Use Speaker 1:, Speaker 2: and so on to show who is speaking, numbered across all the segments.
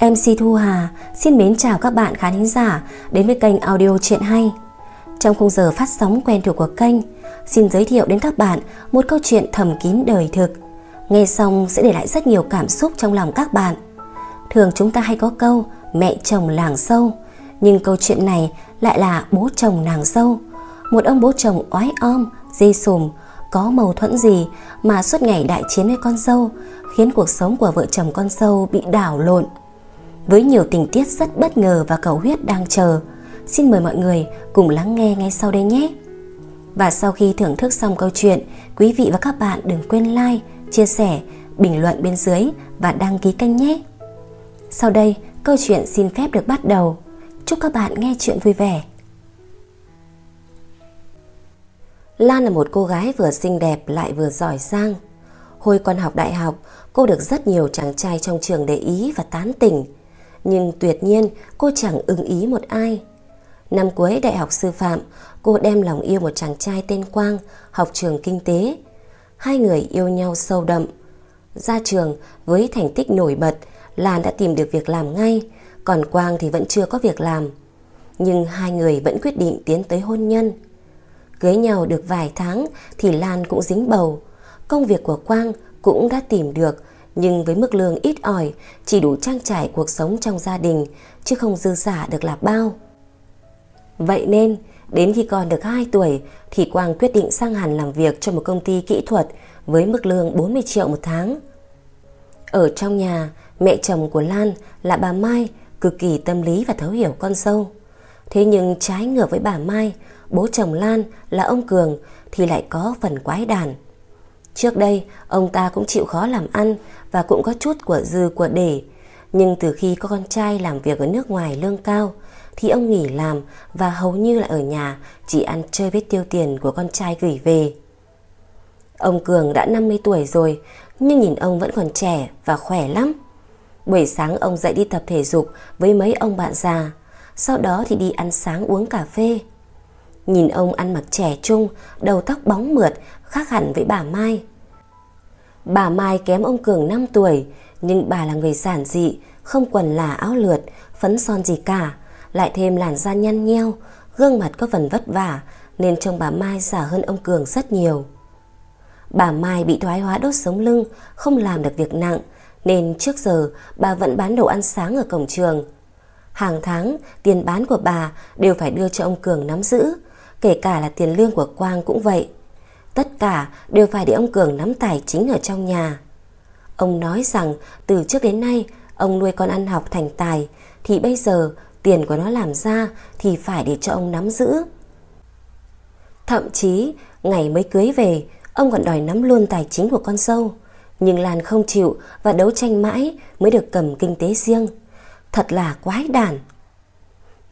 Speaker 1: MC Thu Hà xin mến chào các bạn khán giả đến với kênh audio chuyện hay. Trong khung giờ phát sóng quen thuộc của kênh, xin giới thiệu đến các bạn một câu chuyện thầm kín đời thực. Nghe xong sẽ để lại rất nhiều cảm xúc trong lòng các bạn. Thường chúng ta hay có câu mẹ chồng làng sâu, nhưng câu chuyện này lại là bố chồng nàng dâu. Một ông bố chồng oái om, dê sùm, có mâu thuẫn gì mà suốt ngày đại chiến với con dâu, khiến cuộc sống của vợ chồng con dâu bị đảo lộn với nhiều tình tiết rất bất ngờ và cầu huyết đang chờ. Xin mời mọi người cùng lắng nghe ngay sau đây nhé. Và sau khi thưởng thức xong câu chuyện, quý vị và các bạn đừng quên like, chia sẻ, bình luận bên dưới và đăng ký kênh nhé. Sau đây, câu chuyện xin phép được bắt đầu. Chúc các bạn nghe chuyện vui vẻ. Lan là một cô gái vừa xinh đẹp lại vừa giỏi giang. Hồi còn học đại học, cô được rất nhiều chàng trai trong trường để ý và tán tỉnh nhưng tuyệt nhiên cô chẳng ưng ý một ai. Năm cuối đại học sư phạm, cô đem lòng yêu một chàng trai tên Quang, học trường kinh tế. Hai người yêu nhau sâu đậm. Ra trường với thành tích nổi bật, Lan đã tìm được việc làm ngay, còn Quang thì vẫn chưa có việc làm. Nhưng hai người vẫn quyết định tiến tới hôn nhân. Cưới nhau được vài tháng thì Lan cũng dính bầu. Công việc của Quang cũng đã tìm được nhưng với mức lương ít ỏi, chỉ đủ trang trải cuộc sống trong gia đình, chứ không dư giả được là bao. Vậy nên, đến khi con được 2 tuổi thì Quang quyết định sang Hàn làm việc cho một công ty kỹ thuật với mức lương 40 triệu một tháng. Ở trong nhà, mẹ chồng của Lan là bà Mai cực kỳ tâm lý và thấu hiểu con sâu. Thế nhưng trái ngược với bà Mai, bố chồng Lan là ông Cường thì lại có phần quái đàn. Trước đây, ông ta cũng chịu khó làm ăn và cũng có chút của dư của để. Nhưng từ khi có con trai làm việc ở nước ngoài lương cao, thì ông nghỉ làm và hầu như là ở nhà chỉ ăn chơi với tiêu tiền của con trai gửi về. Ông Cường đã 50 tuổi rồi, nhưng nhìn ông vẫn còn trẻ và khỏe lắm. Buổi sáng ông dậy đi tập thể dục với mấy ông bạn già, sau đó thì đi ăn sáng uống cà phê. Nhìn ông ăn mặc trẻ trung, đầu tóc bóng mượt, khác hẳn với bà Mai. Bà Mai kém ông Cường 5 tuổi, nhưng bà là người giản dị, không quần là áo lượt, phấn son gì cả, lại thêm làn da nhăn nheo, gương mặt có phần vất vả, nên trông bà Mai già hơn ông Cường rất nhiều. Bà Mai bị thoái hóa đốt sống lưng, không làm được việc nặng, nên trước giờ bà vẫn bán đồ ăn sáng ở cổng trường. Hàng tháng, tiền bán của bà đều phải đưa cho ông Cường nắm giữ, kể cả là tiền lương của Quang cũng vậy tất cả đều phải để ông Cường nắm tài chính ở trong nhà. Ông nói rằng từ trước đến nay ông nuôi con ăn học thành tài thì bây giờ tiền của nó làm ra thì phải để cho ông nắm giữ. Thậm chí ngày mới cưới về ông còn đòi nắm luôn tài chính của con sâu. Nhưng Lan không chịu và đấu tranh mãi mới được cầm kinh tế riêng. Thật là quái đản.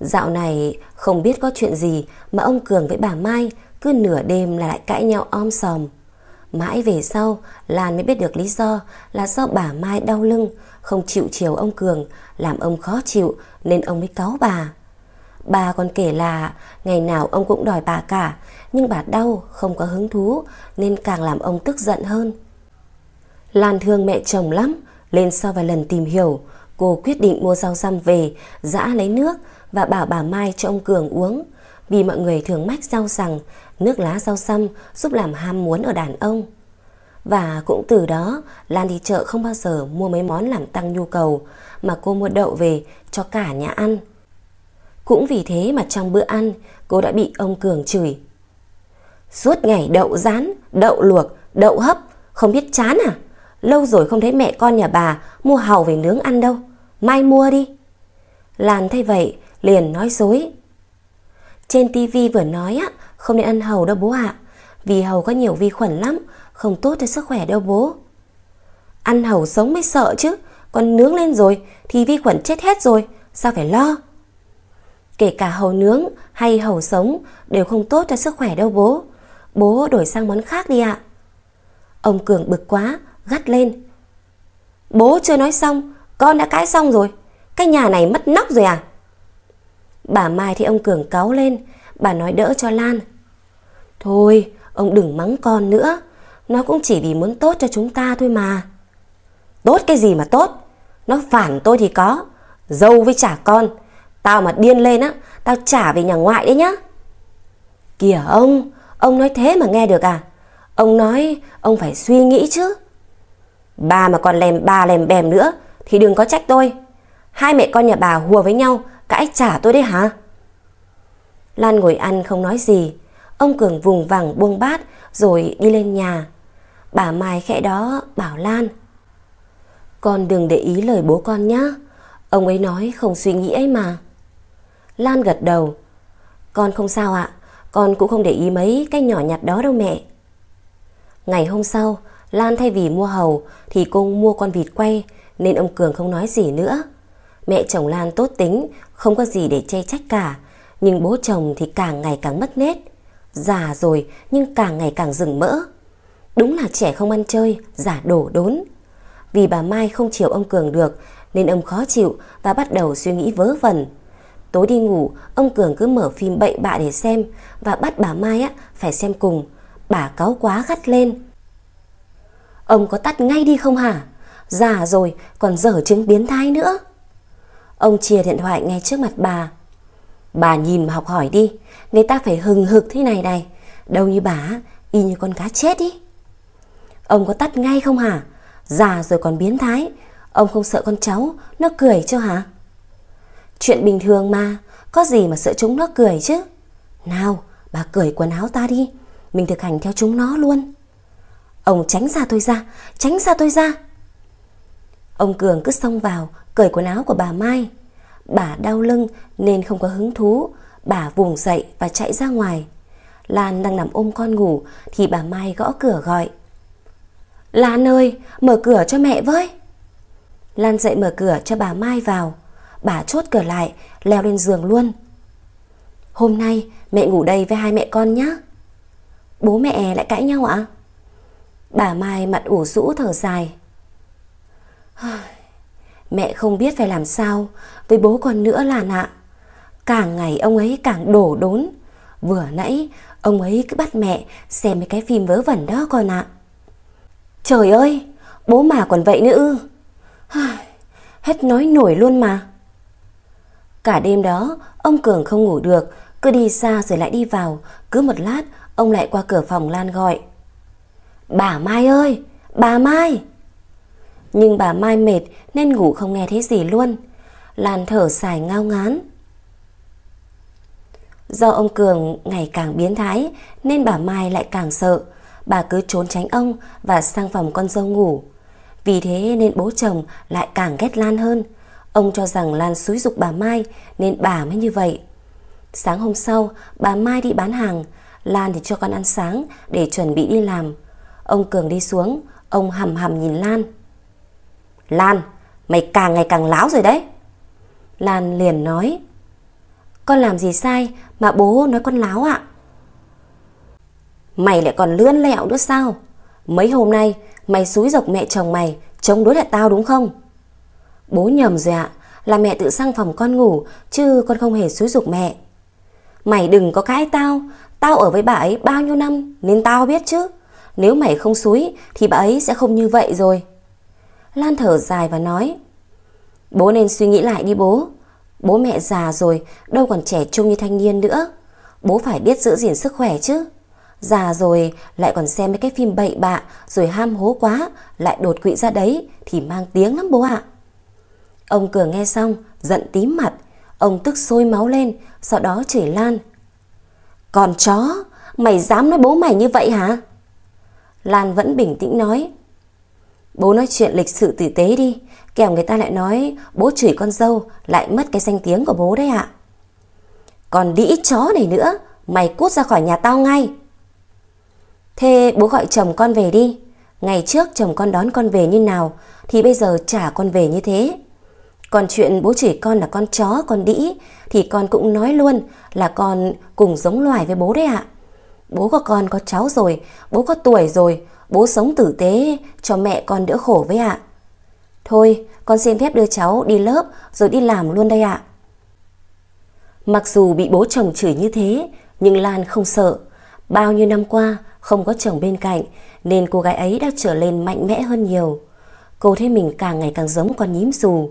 Speaker 1: Dạo này không biết có chuyện gì mà ông Cường với bà Mai cứ nửa đêm là lại cãi nhau om sòm. Mãi về sau, Lan mới biết được lý do là do bà Mai đau lưng, không chịu chiều ông Cường, làm ông khó chịu nên ông mới cáu bà. Bà còn kể là ngày nào ông cũng đòi bà cả, nhưng bà đau, không có hứng thú nên càng làm ông tức giận hơn. Lan thương mẹ chồng lắm, lên sau vài lần tìm hiểu, cô quyết định mua rau răm về, giã lấy nước và bảo bà Mai cho ông Cường uống. Vì mọi người thường mách rau rằng nước lá rau xăm giúp làm ham muốn ở đàn ông. Và cũng từ đó, Lan đi chợ không bao giờ mua mấy món làm tăng nhu cầu mà cô mua đậu về cho cả nhà ăn. Cũng vì thế mà trong bữa ăn, cô đã bị ông Cường chửi. Suốt ngày đậu rán, đậu luộc, đậu hấp, không biết chán à? Lâu rồi không thấy mẹ con nhà bà mua hàu về nướng ăn đâu. Mai mua đi. Lan thấy vậy, liền nói dối. Trên tivi vừa nói á, không nên ăn hầu đâu bố ạ. Vì hầu có nhiều vi khuẩn lắm, không tốt cho sức khỏe đâu bố. Ăn hầu sống mới sợ chứ, còn nướng lên rồi thì vi khuẩn chết hết rồi, sao phải lo? Kể cả hầu nướng hay hầu sống đều không tốt cho sức khỏe đâu bố. Bố đổi sang món khác đi ạ. Ông Cường bực quá, gắt lên. Bố chưa nói xong, con đã cãi xong rồi. Cái nhà này mất nóc rồi à? Bà Mai thì ông Cường cáu lên, bà nói đỡ cho Lan. Thôi, ông đừng mắng con nữa. Nó cũng chỉ vì muốn tốt cho chúng ta thôi mà. Tốt cái gì mà tốt? Nó phản tôi thì có. Dâu với trả con. Tao mà điên lên á, tao trả về nhà ngoại đấy nhá. Kìa ông, ông nói thế mà nghe được à? Ông nói ông phải suy nghĩ chứ. Bà mà còn lèm bà lèm bèm nữa thì đừng có trách tôi. Hai mẹ con nhà bà hùa với nhau, cãi trả tôi đấy hả? Lan ngồi ăn không nói gì, Ông Cường vùng vằng buông bát rồi đi lên nhà. Bà Mai khẽ đó bảo Lan. Con đừng để ý lời bố con nhá. Ông ấy nói không suy nghĩ ấy mà. Lan gật đầu. Con không sao ạ. Con cũng không để ý mấy cái nhỏ nhặt đó đâu mẹ. Ngày hôm sau, Lan thay vì mua hầu thì cô mua con vịt quay nên ông Cường không nói gì nữa. Mẹ chồng Lan tốt tính, không có gì để che trách cả, nhưng bố chồng thì càng ngày càng mất nét. Già rồi nhưng càng ngày càng rừng mỡ. Đúng là trẻ không ăn chơi, giả đổ đốn. Vì bà Mai không chiều ông Cường được nên ông khó chịu và bắt đầu suy nghĩ vớ vẩn. Tối đi ngủ, ông Cường cứ mở phim bậy bạ để xem và bắt bà Mai á phải xem cùng. Bà cáu quá gắt lên. Ông có tắt ngay đi không hả? Già rồi còn dở chứng biến thái nữa. Ông chia điện thoại ngay trước mặt bà. Bà nhìn mà học hỏi đi, Người ta phải hừng hực thế này này Đâu như bà Y như con cá chết ý Ông có tắt ngay không hả Già rồi còn biến thái Ông không sợ con cháu Nó cười cho hả Chuyện bình thường mà Có gì mà sợ chúng nó cười chứ Nào bà cởi quần áo ta đi Mình thực hành theo chúng nó luôn Ông tránh ra tôi ra Tránh ra tôi ra Ông Cường cứ xông vào Cởi quần áo của bà Mai Bà đau lưng nên không có hứng thú Bà vùng dậy và chạy ra ngoài. Lan đang nằm ôm con ngủ thì bà Mai gõ cửa gọi. Lan ơi, mở cửa cho mẹ với. Lan dậy mở cửa cho bà Mai vào. Bà chốt cửa lại, leo lên giường luôn. Hôm nay mẹ ngủ đây với hai mẹ con nhé. Bố mẹ lại cãi nhau ạ? À? Bà Mai mặt ủ rũ thở dài. Mẹ không biết phải làm sao với bố con nữa là ạ. Càng ngày ông ấy càng đổ đốn. Vừa nãy ông ấy cứ bắt mẹ xem mấy cái phim vớ vẩn đó con ạ. Trời ơi, bố mà còn vậy nữa ư. Hết nói nổi luôn mà. Cả đêm đó, ông Cường không ngủ được, cứ đi xa rồi lại đi vào. Cứ một lát, ông lại qua cửa phòng Lan gọi. Bà Mai ơi, bà Mai! Nhưng bà Mai mệt nên ngủ không nghe thấy gì luôn. Lan thở dài ngao ngán. Do ông Cường ngày càng biến thái nên bà Mai lại càng sợ. Bà cứ trốn tránh ông và sang phòng con dâu ngủ. Vì thế nên bố chồng lại càng ghét Lan hơn. Ông cho rằng Lan xúi dục bà Mai nên bà mới như vậy. Sáng hôm sau, bà Mai đi bán hàng. Lan thì cho con ăn sáng để chuẩn bị đi làm. Ông Cường đi xuống, ông hầm hầm nhìn Lan. Lan, mày càng ngày càng láo rồi đấy. Lan liền nói. Con làm gì sai mà bố nói con láo ạ? Mày lại còn lươn lẹo nữa sao? Mấy hôm nay mày xúi dọc mẹ chồng mày chống đối lại tao đúng không? Bố nhầm rồi ạ, là mẹ tự sang phòng con ngủ chứ con không hề xúi dục mẹ. Mày đừng có cãi tao, tao ở với bà ấy bao nhiêu năm nên tao biết chứ. Nếu mày không xúi thì bà ấy sẽ không như vậy rồi. Lan thở dài và nói Bố nên suy nghĩ lại đi bố Bố mẹ già rồi, đâu còn trẻ trung như thanh niên nữa. Bố phải biết giữ gìn sức khỏe chứ. Già rồi lại còn xem mấy cái phim bậy bạ rồi ham hố quá, lại đột quỵ ra đấy thì mang tiếng lắm bố ạ. Ông Cường nghe xong, giận tím mặt. Ông tức sôi máu lên, sau đó chửi Lan. Còn chó, mày dám nói bố mày như vậy hả? Lan vẫn bình tĩnh nói. Bố nói chuyện lịch sự tử tế đi, kẻo người ta lại nói bố chửi con dâu, lại mất cái danh tiếng của bố đấy ạ. Còn đĩ chó này nữa, mày cút ra khỏi nhà tao ngay. Thế bố gọi chồng con về đi. Ngày trước chồng con đón con về như nào, thì bây giờ trả con về như thế. Còn chuyện bố chửi con là con chó, con đĩ, thì con cũng nói luôn là con cùng giống loài với bố đấy ạ. Bố có con có cháu rồi, bố có tuổi rồi, bố sống tử tế cho mẹ con đỡ khổ với ạ. Thôi, con xin phép đưa cháu đi lớp rồi đi làm luôn đây ạ. Mặc dù bị bố chồng chửi như thế, nhưng Lan không sợ. Bao nhiêu năm qua, không có chồng bên cạnh, nên cô gái ấy đã trở lên mạnh mẽ hơn nhiều. Cô thấy mình càng ngày càng giống con nhím dù.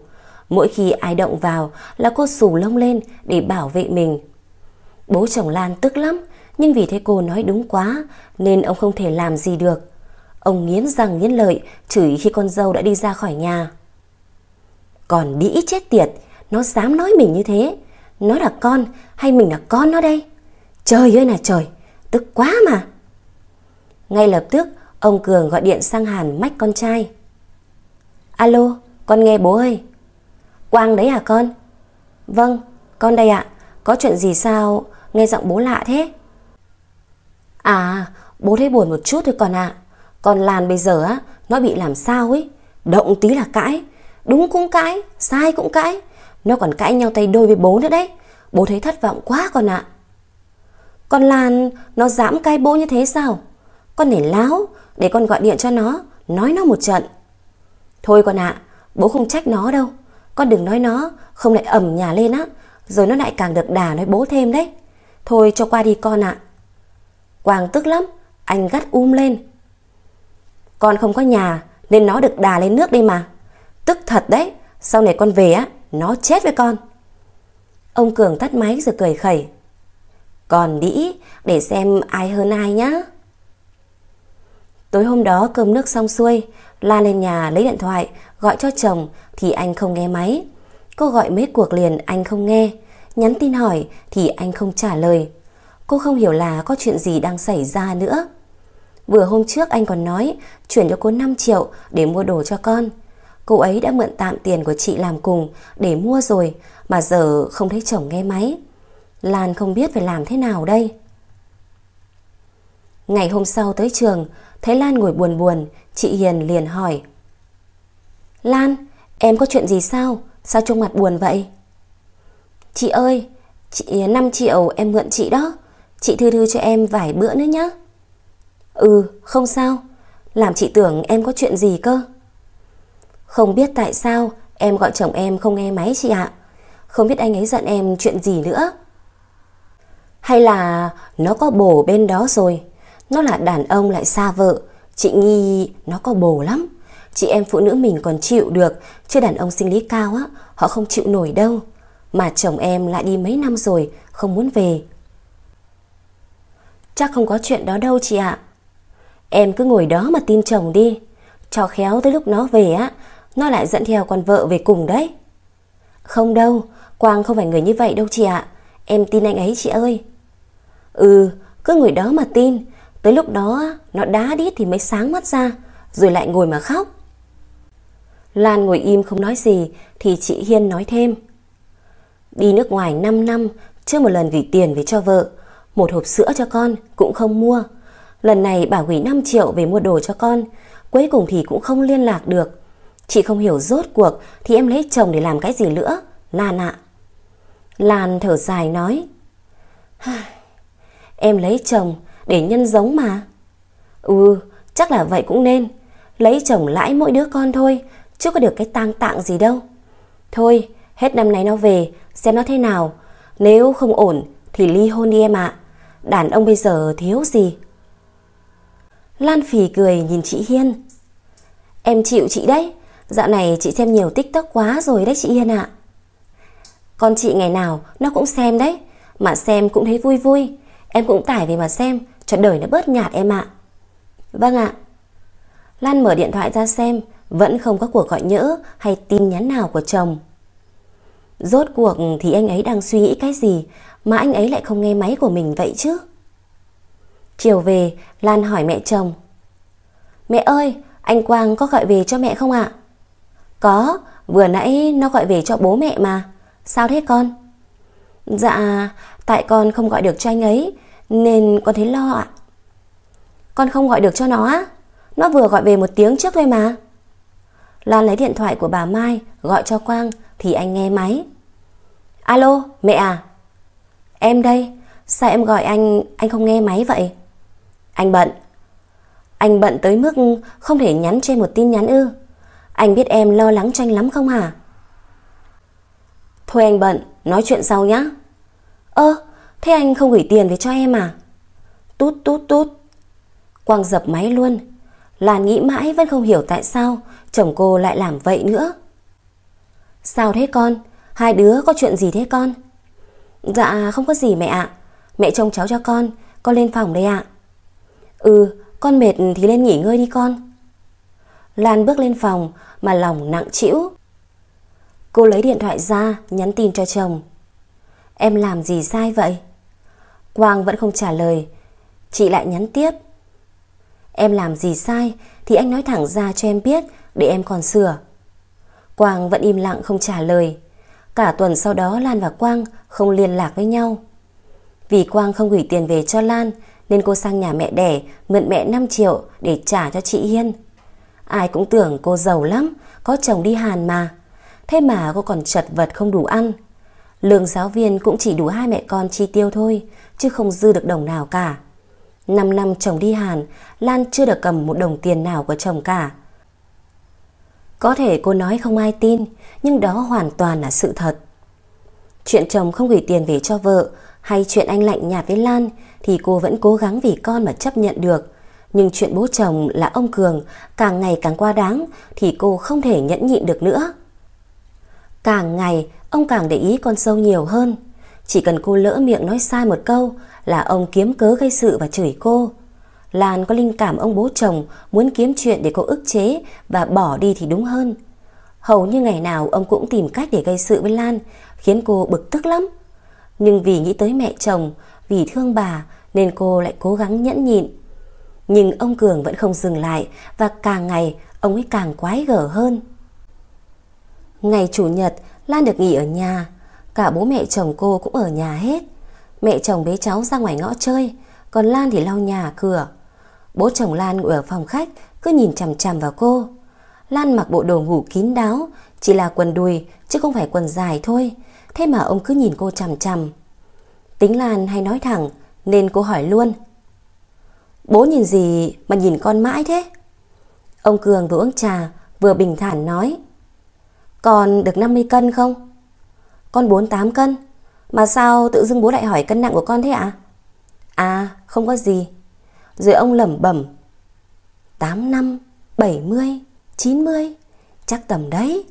Speaker 1: Mỗi khi ai động vào là cô sù lông lên để bảo vệ mình. Bố chồng Lan tức lắm, nhưng vì thấy cô nói đúng quá nên ông không thể làm gì được. Ông nghiến răng nghiến lợi, chửi khi con dâu đã đi ra khỏi nhà. Còn đĩ chết tiệt, nó dám nói mình như thế. Nó là con hay mình là con nó đây? Trời ơi là trời, tức quá mà. Ngay lập tức, ông Cường gọi điện sang Hàn mách con trai. Alo, con nghe bố ơi. Quang đấy à con? Vâng, con đây ạ. Có chuyện gì sao nghe giọng bố lạ thế? À, bố thấy buồn một chút thôi còn ạ. À. Còn Lan bây giờ á, nó bị làm sao ấy, động tí là cãi, đúng cũng cãi, sai cũng cãi, nó còn cãi nhau tay đôi với bố nữa đấy. Bố thấy thất vọng quá con ạ. Con Lan, nó dám cai bố như thế sao? Con để láo, để con gọi điện cho nó, nói nó một trận. Thôi con ạ, bố không trách nó đâu. Con đừng nói nó, không lại ẩm nhà lên á, rồi nó lại càng được đà nói bố thêm đấy. Thôi cho qua đi con ạ. Quang tức lắm, anh gắt um lên, con không có nhà nên nó được đà lên nước đi mà. Tức thật đấy, sau này con về á, nó chết với con. Ông Cường tắt máy rồi cười khẩy. Còn đĩ, để xem ai hơn ai nhá. Tối hôm đó cơm nước xong xuôi, La lên nhà lấy điện thoại, gọi cho chồng thì anh không nghe máy. Cô gọi mấy cuộc liền anh không nghe, nhắn tin hỏi thì anh không trả lời. Cô không hiểu là có chuyện gì đang xảy ra nữa. Vừa hôm trước anh còn nói chuyển cho cô 5 triệu để mua đồ cho con. Cô ấy đã mượn tạm tiền của chị làm cùng để mua rồi mà giờ không thấy chồng nghe máy. Lan không biết phải làm thế nào đây. Ngày hôm sau tới trường, thấy Lan ngồi buồn buồn, chị Hiền liền hỏi. Lan, em có chuyện gì sao? Sao trông mặt buồn vậy? Chị ơi, chị 5 triệu em mượn chị đó. Chị thư thư cho em vài bữa nữa nhé. Ừ, không sao. Làm chị tưởng em có chuyện gì cơ. Không biết tại sao em gọi chồng em không nghe máy chị ạ. Không biết anh ấy giận em chuyện gì nữa. Hay là nó có bồ bên đó rồi. Nó là đàn ông lại xa vợ. Chị nghi nó có bồ lắm. Chị em phụ nữ mình còn chịu được. Chứ đàn ông sinh lý cao á, họ không chịu nổi đâu. Mà chồng em lại đi mấy năm rồi, không muốn về. Chắc không có chuyện đó đâu chị ạ. Em cứ ngồi đó mà tin chồng đi. Cho khéo tới lúc nó về á, nó lại dẫn theo con vợ về cùng đấy. Không đâu, Quang không phải người như vậy đâu chị ạ. Em tin anh ấy chị ơi. Ừ, cứ ngồi đó mà tin. Tới lúc đó nó đá đít thì mới sáng mắt ra, rồi lại ngồi mà khóc. Lan ngồi im không nói gì thì chị Hiên nói thêm. Đi nước ngoài 5 năm, chưa một lần gửi tiền về cho vợ, một hộp sữa cho con cũng không mua. Lần này bà gửi 5 triệu về mua đồ cho con Cuối cùng thì cũng không liên lạc được Chị không hiểu rốt cuộc Thì em lấy chồng để làm cái gì nữa Lan ạ à. Lan thở dài nói Em lấy chồng để nhân giống mà Ừ chắc là vậy cũng nên Lấy chồng lãi mỗi đứa con thôi Chứ có được cái tang tạng gì đâu Thôi hết năm nay nó về Xem nó thế nào Nếu không ổn thì ly hôn đi em ạ Đàn ông bây giờ thiếu gì Lan phì cười nhìn chị Hiên. Em chịu chị đấy, dạo này chị xem nhiều tiktok quá rồi đấy chị Hiên ạ. Con chị ngày nào nó cũng xem đấy, mà xem cũng thấy vui vui. Em cũng tải về mà xem, cho đời nó bớt nhạt em ạ. Vâng ạ. Lan mở điện thoại ra xem, vẫn không có cuộc gọi nhỡ hay tin nhắn nào của chồng. Rốt cuộc thì anh ấy đang suy nghĩ cái gì mà anh ấy lại không nghe máy của mình vậy chứ? Chiều về, Lan hỏi mẹ chồng. Mẹ ơi, anh Quang có gọi về cho mẹ không ạ? Có, vừa nãy nó gọi về cho bố mẹ mà. Sao thế con? Dạ, tại con không gọi được cho anh ấy, nên con thấy lo ạ. Con không gọi được cho nó á? Nó vừa gọi về một tiếng trước thôi mà. Lan lấy điện thoại của bà Mai gọi cho Quang thì anh nghe máy. Alo, mẹ à? Em đây, sao em gọi anh, anh không nghe máy vậy? Anh bận. Anh bận tới mức không thể nhắn trên một tin nhắn ư. Anh biết em lo lắng cho anh lắm không hả? Thôi anh bận, nói chuyện sau nhá. Ơ, thế anh không gửi tiền về cho em à? Tút tút tút. Quang dập máy luôn. Lan nghĩ mãi vẫn không hiểu tại sao chồng cô lại làm vậy nữa. Sao thế con? Hai đứa có chuyện gì thế con? Dạ không có gì mẹ ạ. Mẹ trông cháu cho con, con lên phòng đây ạ. Ừ, con mệt thì lên nghỉ ngơi đi con. Lan bước lên phòng mà lòng nặng trĩu. Cô lấy điện thoại ra, nhắn tin cho chồng. Em làm gì sai vậy? Quang vẫn không trả lời. Chị lại nhắn tiếp. Em làm gì sai thì anh nói thẳng ra cho em biết để em còn sửa. Quang vẫn im lặng không trả lời. Cả tuần sau đó Lan và Quang không liên lạc với nhau. Vì Quang không gửi tiền về cho Lan nên cô sang nhà mẹ đẻ mượn mẹ 5 triệu để trả cho chị Hiên. Ai cũng tưởng cô giàu lắm, có chồng đi Hàn mà. Thế mà cô còn chật vật không đủ ăn. Lương giáo viên cũng chỉ đủ hai mẹ con chi tiêu thôi, chứ không dư được đồng nào cả. 5 năm chồng đi Hàn, Lan chưa được cầm một đồng tiền nào của chồng cả. Có thể cô nói không ai tin, nhưng đó hoàn toàn là sự thật. Chuyện chồng không gửi tiền về cho vợ hay chuyện anh lạnh nhạt với Lan thì cô vẫn cố gắng vì con mà chấp nhận được. Nhưng chuyện bố chồng là ông Cường càng ngày càng qua đáng thì cô không thể nhẫn nhịn được nữa. Càng ngày, ông càng để ý con sâu nhiều hơn. Chỉ cần cô lỡ miệng nói sai một câu là ông kiếm cớ gây sự và chửi cô. Lan có linh cảm ông bố chồng muốn kiếm chuyện để cô ức chế và bỏ đi thì đúng hơn. Hầu như ngày nào ông cũng tìm cách để gây sự với Lan, khiến cô bực tức lắm. Nhưng vì nghĩ tới mẹ chồng, vì thương bà nên cô lại cố gắng nhẫn nhịn. Nhưng ông Cường vẫn không dừng lại và càng ngày ông ấy càng quái gở hơn. Ngày Chủ nhật, Lan được nghỉ ở nhà. Cả bố mẹ chồng cô cũng ở nhà hết. Mẹ chồng bế cháu ra ngoài ngõ chơi, còn Lan thì lau nhà, cửa. Bố chồng Lan ngồi ở phòng khách, cứ nhìn chằm chằm vào cô. Lan mặc bộ đồ ngủ kín đáo, chỉ là quần đùi chứ không phải quần dài thôi. Thế mà ông cứ nhìn cô chằm chằm. Tính Lan hay nói thẳng nên cô hỏi luôn. Bố nhìn gì mà nhìn con mãi thế? Ông Cường vừa uống trà vừa bình thản nói. Con được 50 cân không? Con 48 cân. Mà sao tự dưng bố lại hỏi cân nặng của con thế ạ? À? à không có gì. Rồi ông lẩm bẩm. 8 năm, 70, 90. Chắc tầm đấy.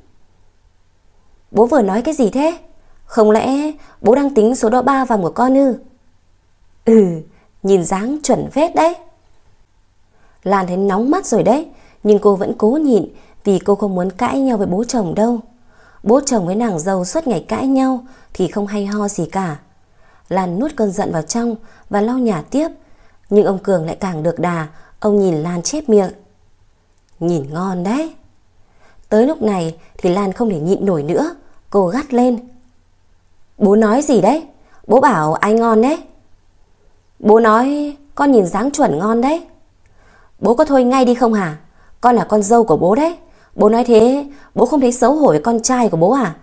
Speaker 1: Bố vừa nói cái gì thế? Không lẽ bố đang tính số đo ba vào của con ư? Ừ, nhìn dáng chuẩn vết đấy. Lan thấy nóng mắt rồi đấy, nhưng cô vẫn cố nhịn vì cô không muốn cãi nhau với bố chồng đâu. Bố chồng với nàng dâu suốt ngày cãi nhau thì không hay ho gì cả. Lan nuốt cơn giận vào trong và lau nhà tiếp. Nhưng ông Cường lại càng được đà, ông nhìn Lan chép miệng. Nhìn ngon đấy. Tới lúc này thì Lan không thể nhịn nổi nữa, cô gắt lên. Bố nói gì đấy? Bố bảo anh ngon đấy. Bố nói con nhìn dáng chuẩn ngon đấy. Bố có thôi ngay đi không hả? Con là con dâu của bố đấy. Bố nói thế, bố không thấy xấu hổ với con trai của bố à?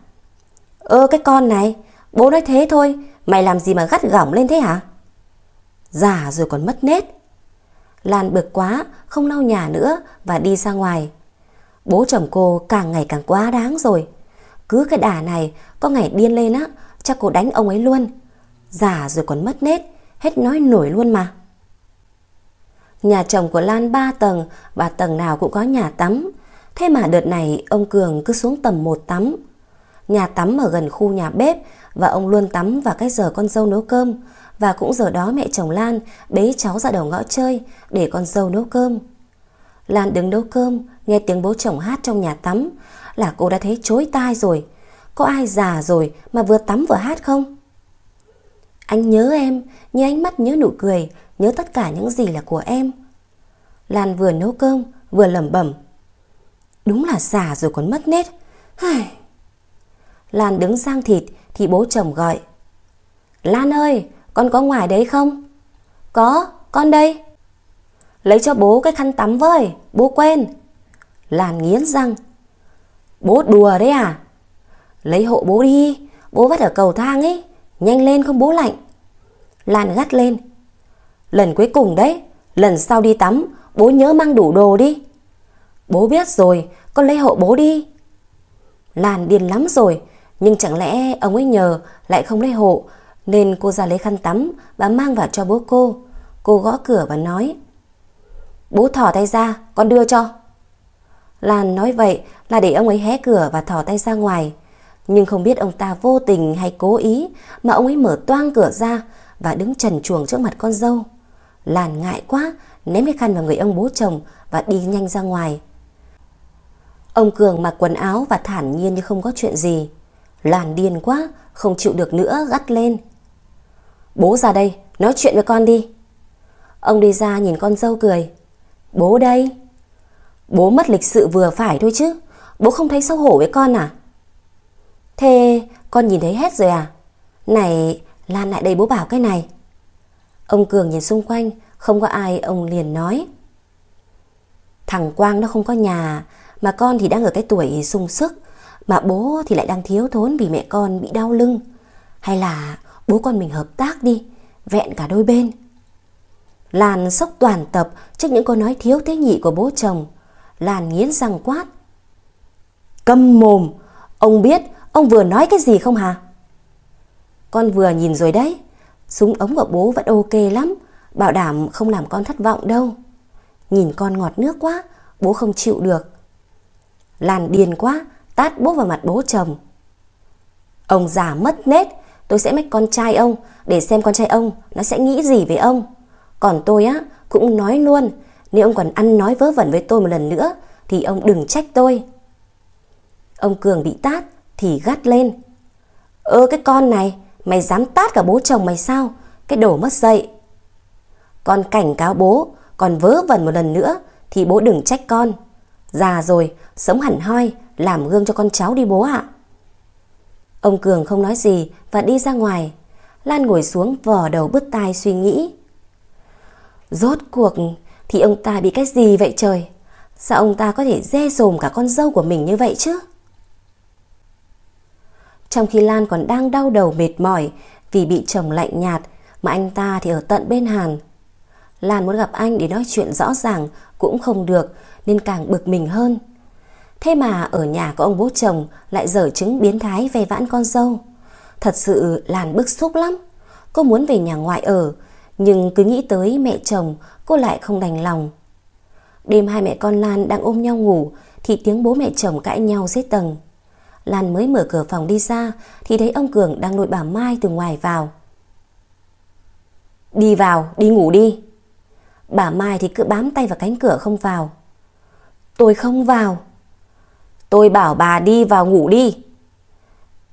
Speaker 1: Ơ cái con này, bố nói thế thôi, mày làm gì mà gắt gỏng lên thế hả? Giả rồi còn mất nết. Lan bực quá, không lau nhà nữa và đi ra ngoài. Bố chồng cô càng ngày càng quá đáng rồi. Cứ cái đà này, có ngày điên lên á, chắc cô đánh ông ấy luôn. Giả rồi còn mất nết, hết nói nổi luôn mà. Nhà chồng của Lan 3 tầng và tầng nào cũng có nhà tắm. Thế mà đợt này ông Cường cứ xuống tầm 1 tắm. Nhà tắm ở gần khu nhà bếp và ông luôn tắm vào cái giờ con dâu nấu cơm. Và cũng giờ đó mẹ chồng Lan bế cháu ra đầu ngõ chơi để con dâu nấu cơm. Lan đứng nấu cơm, nghe tiếng bố chồng hát trong nhà tắm là cô đã thấy chối tai rồi có ai già rồi mà vừa tắm vừa hát không? Anh nhớ em, như ánh mắt nhớ nụ cười, nhớ tất cả những gì là của em. Lan vừa nấu cơm, vừa lẩm bẩm. Đúng là già rồi còn mất nét. Lan đứng sang thịt thì bố chồng gọi. Lan ơi, con có ngoài đấy không? Có, con đây. Lấy cho bố cái khăn tắm với, bố quên. Lan nghiến răng. Bố đùa đấy à? Lấy hộ bố đi, bố vắt ở cầu thang ấy, nhanh lên không bố lạnh. Lan gắt lên. Lần cuối cùng đấy, lần sau đi tắm, bố nhớ mang đủ đồ đi. Bố biết rồi, con lấy hộ bố đi. Lan điên lắm rồi, nhưng chẳng lẽ ông ấy nhờ lại không lấy hộ, nên cô ra lấy khăn tắm và mang vào cho bố cô. Cô gõ cửa và nói. Bố thỏ tay ra, con đưa cho. Lan nói vậy là để ông ấy hé cửa và thỏ tay ra ngoài. Nhưng không biết ông ta vô tình hay cố ý mà ông ấy mở toang cửa ra và đứng trần chuồng trước mặt con dâu. Làn ngại quá, ném cái khăn vào người ông bố chồng và đi nhanh ra ngoài. Ông Cường mặc quần áo và thản nhiên như không có chuyện gì. Làn điên quá, không chịu được nữa gắt lên. Bố ra đây, nói chuyện với con đi. Ông đi ra nhìn con dâu cười. Bố đây. Bố mất lịch sự vừa phải thôi chứ. Bố không thấy xấu hổ với con à? Thế con nhìn thấy hết rồi à? Này, Lan lại đây bố bảo cái này. Ông Cường nhìn xung quanh, không có ai ông liền nói. Thằng Quang nó không có nhà, mà con thì đang ở cái tuổi sung sức, mà bố thì lại đang thiếu thốn vì mẹ con bị đau lưng. Hay là bố con mình hợp tác đi, vẹn cả đôi bên. Lan sốc toàn tập trước những câu nói thiếu thế nhị của bố chồng. Lan nghiến răng quát. Câm mồm, ông biết Ông vừa nói cái gì không hả? Con vừa nhìn rồi đấy. Súng ống của bố vẫn ok lắm. Bảo đảm không làm con thất vọng đâu. Nhìn con ngọt nước quá, bố không chịu được. làn điền quá, tát bố vào mặt bố chồng. Ông già mất nét, tôi sẽ mách con trai ông để xem con trai ông nó sẽ nghĩ gì về ông. Còn tôi á cũng nói luôn, nếu ông còn ăn nói vớ vẩn với tôi một lần nữa thì ông đừng trách tôi. Ông Cường bị tát, thì gắt lên. Ơ cái con này, mày dám tát cả bố chồng mày sao? Cái đổ mất dậy. Con cảnh cáo bố, còn vớ vẩn một lần nữa thì bố đừng trách con. Già rồi, sống hẳn hoi, làm gương cho con cháu đi bố ạ. Ông Cường không nói gì và đi ra ngoài. Lan ngồi xuống vò đầu bứt tai suy nghĩ. Rốt cuộc thì ông ta bị cái gì vậy trời? Sao ông ta có thể dê dồm cả con dâu của mình như vậy chứ? Trong khi Lan còn đang đau đầu mệt mỏi vì bị chồng lạnh nhạt mà anh ta thì ở tận bên Hàn. Lan muốn gặp anh để nói chuyện rõ ràng cũng không được nên càng bực mình hơn. Thế mà ở nhà có ông bố chồng lại dở chứng biến thái về vãn con dâu. Thật sự Lan bức xúc lắm. Cô muốn về nhà ngoại ở nhưng cứ nghĩ tới mẹ chồng cô lại không đành lòng. Đêm hai mẹ con Lan đang ôm nhau ngủ thì tiếng bố mẹ chồng cãi nhau dưới tầng. Lan mới mở cửa phòng đi ra thì thấy ông Cường đang lôi bà Mai từ ngoài vào. Đi vào, đi ngủ đi. Bà Mai thì cứ bám tay vào cánh cửa không vào. Tôi không vào. Tôi bảo bà đi vào ngủ đi.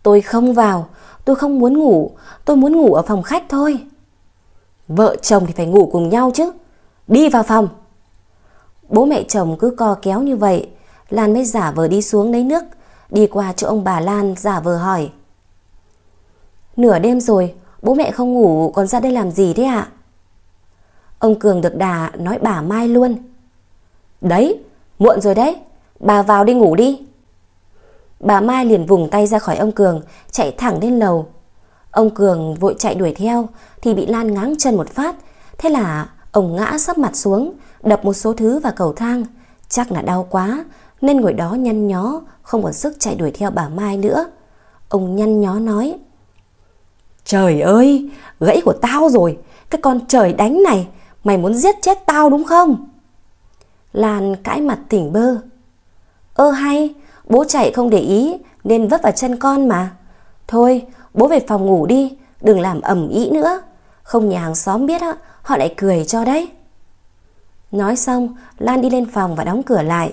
Speaker 1: Tôi không vào, tôi không muốn ngủ, tôi muốn ngủ ở phòng khách thôi. Vợ chồng thì phải ngủ cùng nhau chứ. Đi vào phòng. Bố mẹ chồng cứ co kéo như vậy, Lan mới giả vờ đi xuống lấy nước Đi qua chỗ ông bà Lan giả vờ hỏi Nửa đêm rồi Bố mẹ không ngủ còn ra đây làm gì thế ạ Ông Cường được đà Nói bà Mai luôn Đấy muộn rồi đấy Bà vào đi ngủ đi Bà Mai liền vùng tay ra khỏi ông Cường Chạy thẳng lên lầu Ông Cường vội chạy đuổi theo Thì bị Lan ngáng chân một phát Thế là ông ngã sắp mặt xuống Đập một số thứ vào cầu thang Chắc là đau quá nên ngồi đó nhăn nhó, không còn sức chạy đuổi theo bà Mai nữa. Ông nhăn nhó nói, Trời ơi, gãy của tao rồi, cái con trời đánh này, mày muốn giết chết tao đúng không? Lan cãi mặt tỉnh bơ. Ơ hay, bố chạy không để ý nên vấp vào chân con mà. Thôi, bố về phòng ngủ đi, đừng làm ẩm ý nữa. Không nhà hàng xóm biết họ lại cười cho đấy. Nói xong, Lan đi lên phòng và đóng cửa lại.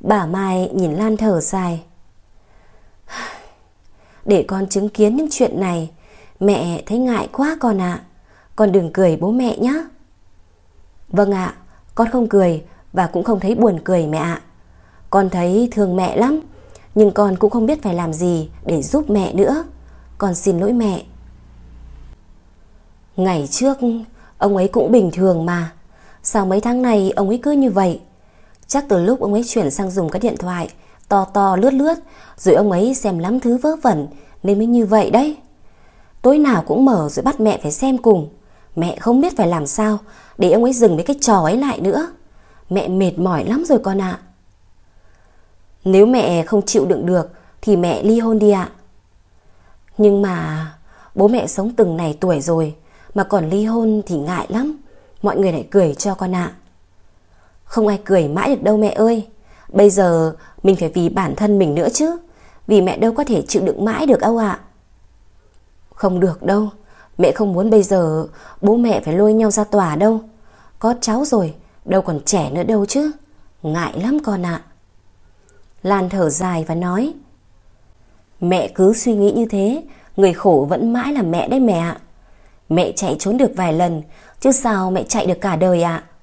Speaker 1: Bà Mai nhìn Lan thở dài. Để con chứng kiến những chuyện này, mẹ thấy ngại quá con ạ. À. Con đừng cười bố mẹ nhé. Vâng ạ, con không cười và cũng không thấy buồn cười mẹ ạ. Con thấy thương mẹ lắm, nhưng con cũng không biết phải làm gì để giúp mẹ nữa. Con xin lỗi mẹ. Ngày trước, ông ấy cũng bình thường mà. Sao mấy tháng này ông ấy cứ như vậy? Chắc từ lúc ông ấy chuyển sang dùng cái điện thoại To to lướt lướt Rồi ông ấy xem lắm thứ vớ vẩn Nên mới như vậy đấy Tối nào cũng mở rồi bắt mẹ phải xem cùng Mẹ không biết phải làm sao Để ông ấy dừng mấy cái trò ấy lại nữa Mẹ mệt mỏi lắm rồi con ạ Nếu mẹ không chịu đựng được Thì mẹ ly hôn đi ạ Nhưng mà Bố mẹ sống từng này tuổi rồi Mà còn ly hôn thì ngại lắm Mọi người lại cười cho con ạ không ai cười mãi được đâu mẹ ơi Bây giờ mình phải vì bản thân mình nữa chứ Vì mẹ đâu có thể chịu đựng mãi được đâu ạ Không được đâu Mẹ không muốn bây giờ Bố mẹ phải lôi nhau ra tòa đâu Có cháu rồi Đâu còn trẻ nữa đâu chứ Ngại lắm con ạ Lan thở dài và nói Mẹ cứ suy nghĩ như thế Người khổ vẫn mãi là mẹ đấy mẹ ạ Mẹ chạy trốn được vài lần Chứ sao mẹ chạy được cả đời ạ à?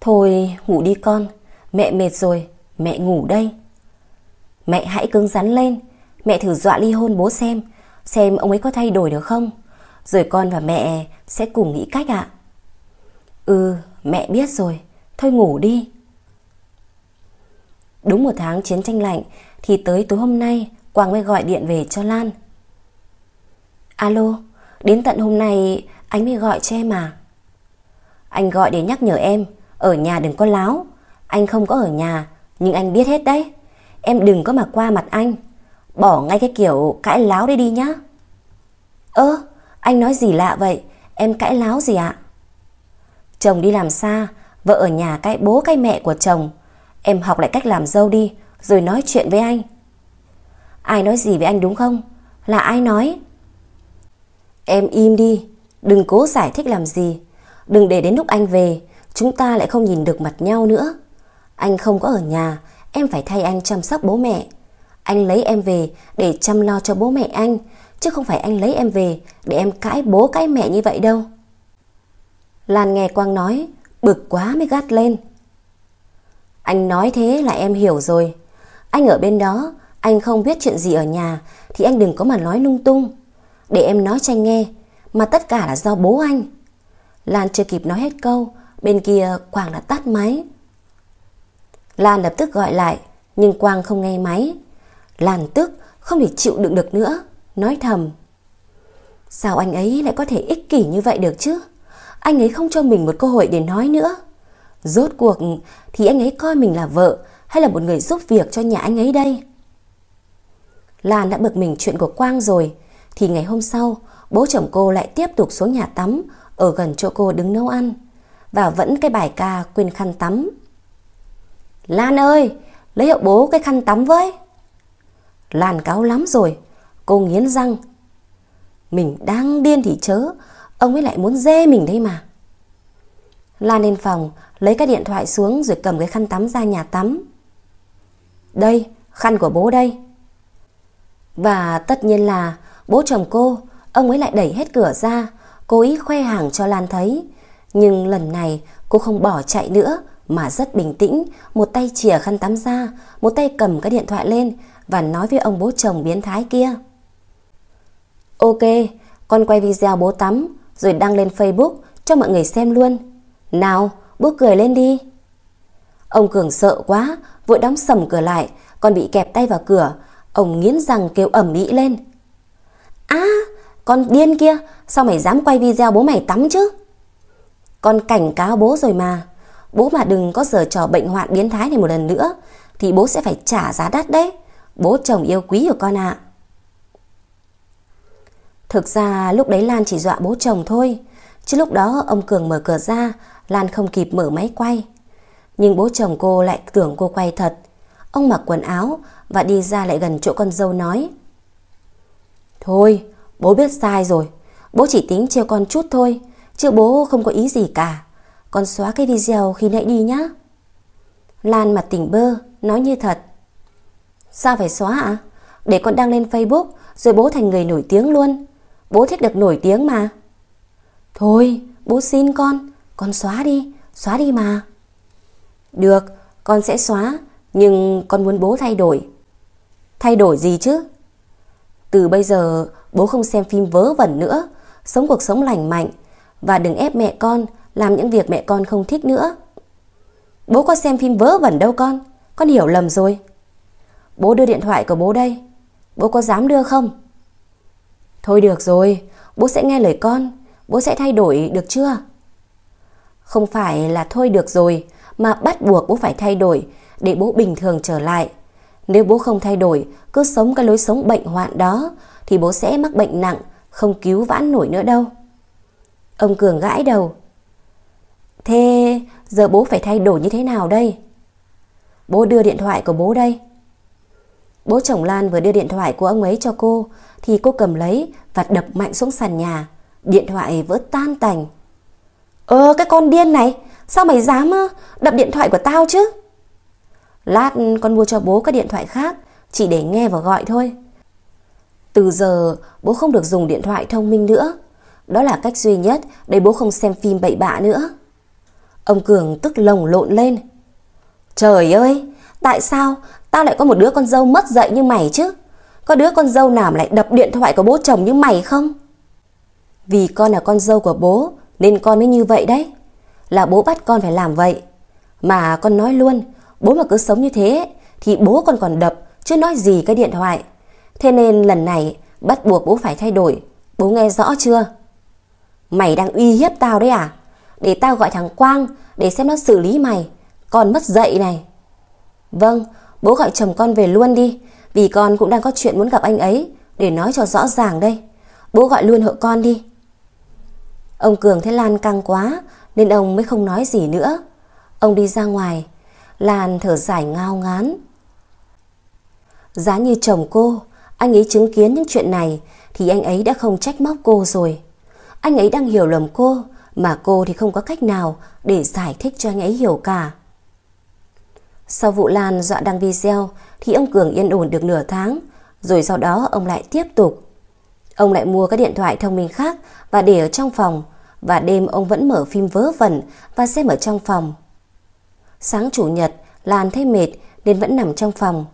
Speaker 1: Thôi ngủ đi con, mẹ mệt rồi, mẹ ngủ đây. Mẹ hãy cứng rắn lên, mẹ thử dọa ly hôn bố xem, xem ông ấy có thay đổi được không. Rồi con và mẹ sẽ cùng nghĩ cách ạ. Ừ, mẹ biết rồi, thôi ngủ đi. Đúng một tháng chiến tranh lạnh thì tới tối hôm nay Quang mới gọi điện về cho Lan. Alo, đến tận hôm nay anh mới gọi cho em à? Anh gọi để nhắc nhở em ở nhà đừng có láo Anh không có ở nhà Nhưng anh biết hết đấy Em đừng có mà qua mặt anh Bỏ ngay cái kiểu cãi láo đấy đi nhá Ơ anh nói gì lạ vậy Em cãi láo gì ạ Chồng đi làm xa Vợ ở nhà cãi bố cãi mẹ của chồng Em học lại cách làm dâu đi Rồi nói chuyện với anh Ai nói gì với anh đúng không Là ai nói Em im đi Đừng cố giải thích làm gì Đừng để đến lúc anh về Chúng ta lại không nhìn được mặt nhau nữa Anh không có ở nhà Em phải thay anh chăm sóc bố mẹ Anh lấy em về để chăm lo cho bố mẹ anh Chứ không phải anh lấy em về Để em cãi bố cãi mẹ như vậy đâu Lan nghe Quang nói Bực quá mới gắt lên Anh nói thế là em hiểu rồi Anh ở bên đó Anh không biết chuyện gì ở nhà Thì anh đừng có mà nói lung tung Để em nói cho anh nghe Mà tất cả là do bố anh Lan chưa kịp nói hết câu Bên kia Quang đã tắt máy Lan lập tức gọi lại Nhưng Quang không nghe máy Lan tức không thể chịu đựng được nữa Nói thầm Sao anh ấy lại có thể ích kỷ như vậy được chứ Anh ấy không cho mình một cơ hội để nói nữa Rốt cuộc Thì anh ấy coi mình là vợ Hay là một người giúp việc cho nhà anh ấy đây Lan đã bực mình chuyện của Quang rồi Thì ngày hôm sau Bố chồng cô lại tiếp tục xuống nhà tắm Ở gần chỗ cô đứng nấu ăn và vẫn cái bài ca quên khăn tắm. Lan ơi, lấy hiệu bố cái khăn tắm với. Lan cáo lắm rồi, cô nghiến răng. Mình đang điên thì chớ, ông ấy lại muốn dê mình đây mà. Lan lên phòng, lấy cái điện thoại xuống rồi cầm cái khăn tắm ra nhà tắm. Đây, khăn của bố đây. Và tất nhiên là bố chồng cô, ông ấy lại đẩy hết cửa ra, cố ý khoe hàng cho Lan thấy, nhưng lần này cô không bỏ chạy nữa mà rất bình tĩnh, một tay chìa khăn tắm ra, một tay cầm cái điện thoại lên và nói với ông bố chồng biến thái kia. Ok, con quay video bố tắm rồi đăng lên Facebook cho mọi người xem luôn. Nào, bước cười lên đi. Ông Cường sợ quá, vội đóng sầm cửa lại, còn bị kẹp tay vào cửa. Ông nghiến răng kêu ẩm mỹ lên. Á, à, con điên kia, sao mày dám quay video bố mày tắm chứ? Con cảnh cáo bố rồi mà. Bố mà đừng có giờ trò bệnh hoạn biến thái này một lần nữa thì bố sẽ phải trả giá đắt đấy. Bố chồng yêu quý của con ạ. Thực ra lúc đấy Lan chỉ dọa bố chồng thôi. Chứ lúc đó ông Cường mở cửa ra, Lan không kịp mở máy quay. Nhưng bố chồng cô lại tưởng cô quay thật. Ông mặc quần áo và đi ra lại gần chỗ con dâu nói. Thôi, bố biết sai rồi. Bố chỉ tính trêu con chút thôi chứ bố không có ý gì cả. Con xóa cái video khi nãy đi nhá. Lan mặt tỉnh bơ, nói như thật. Sao phải xóa ạ? À? Để con đăng lên Facebook rồi bố thành người nổi tiếng luôn. Bố thích được nổi tiếng mà. Thôi, bố xin con, con xóa đi, xóa đi mà. Được, con sẽ xóa, nhưng con muốn bố thay đổi. Thay đổi gì chứ? Từ bây giờ bố không xem phim vớ vẩn nữa, sống cuộc sống lành mạnh, và đừng ép mẹ con làm những việc mẹ con không thích nữa. Bố có xem phim vớ vẩn đâu con, con hiểu lầm rồi. Bố đưa điện thoại của bố đây, bố có dám đưa không? Thôi được rồi, bố sẽ nghe lời con, bố sẽ thay đổi được chưa? Không phải là thôi được rồi, mà bắt buộc bố phải thay đổi để bố bình thường trở lại. Nếu bố không thay đổi, cứ sống cái lối sống bệnh hoạn đó, thì bố sẽ mắc bệnh nặng, không cứu vãn nổi nữa đâu. Ông Cường gãi đầu. Thế giờ bố phải thay đổi như thế nào đây? Bố đưa điện thoại của bố đây. Bố chồng Lan vừa đưa điện thoại của ông ấy cho cô thì cô cầm lấy và đập mạnh xuống sàn nhà. Điện thoại vỡ tan tành. Ơ ờ, cái con điên này, sao mày dám đập điện thoại của tao chứ? Lát con mua cho bố các điện thoại khác, chỉ để nghe và gọi thôi. Từ giờ bố không được dùng điện thoại thông minh nữa. Đó là cách duy nhất để bố không xem phim bậy bạ nữa. Ông Cường tức lồng lộn lên. Trời ơi, tại sao tao lại có một đứa con dâu mất dạy như mày chứ? Có đứa con dâu nào lại đập điện thoại của bố chồng như mày không? Vì con là con dâu của bố nên con mới như vậy đấy. Là bố bắt con phải làm vậy. Mà con nói luôn, bố mà cứ sống như thế thì bố con còn đập chứ nói gì cái điện thoại. Thế nên lần này bắt buộc bố phải thay đổi. Bố nghe rõ chưa? Mày đang uy hiếp tao đấy à? Để tao gọi thằng Quang để xem nó xử lý mày. Con mất dậy này. Vâng, bố gọi chồng con về luôn đi. Vì con cũng đang có chuyện muốn gặp anh ấy để nói cho rõ ràng đây. Bố gọi luôn hộ con đi. Ông Cường thấy Lan căng quá nên ông mới không nói gì nữa. Ông đi ra ngoài. Lan thở dài ngao ngán. Giá như chồng cô, anh ấy chứng kiến những chuyện này thì anh ấy đã không trách móc cô rồi. Anh ấy đang hiểu lầm cô, mà cô thì không có cách nào để giải thích cho anh ấy hiểu cả. Sau vụ Lan dọa đăng video thì ông Cường yên ổn được nửa tháng, rồi sau đó ông lại tiếp tục. Ông lại mua các điện thoại thông minh khác và để ở trong phòng, và đêm ông vẫn mở phim vớ vẩn và xem ở trong phòng. Sáng chủ nhật, Lan thấy mệt nên vẫn nằm trong phòng.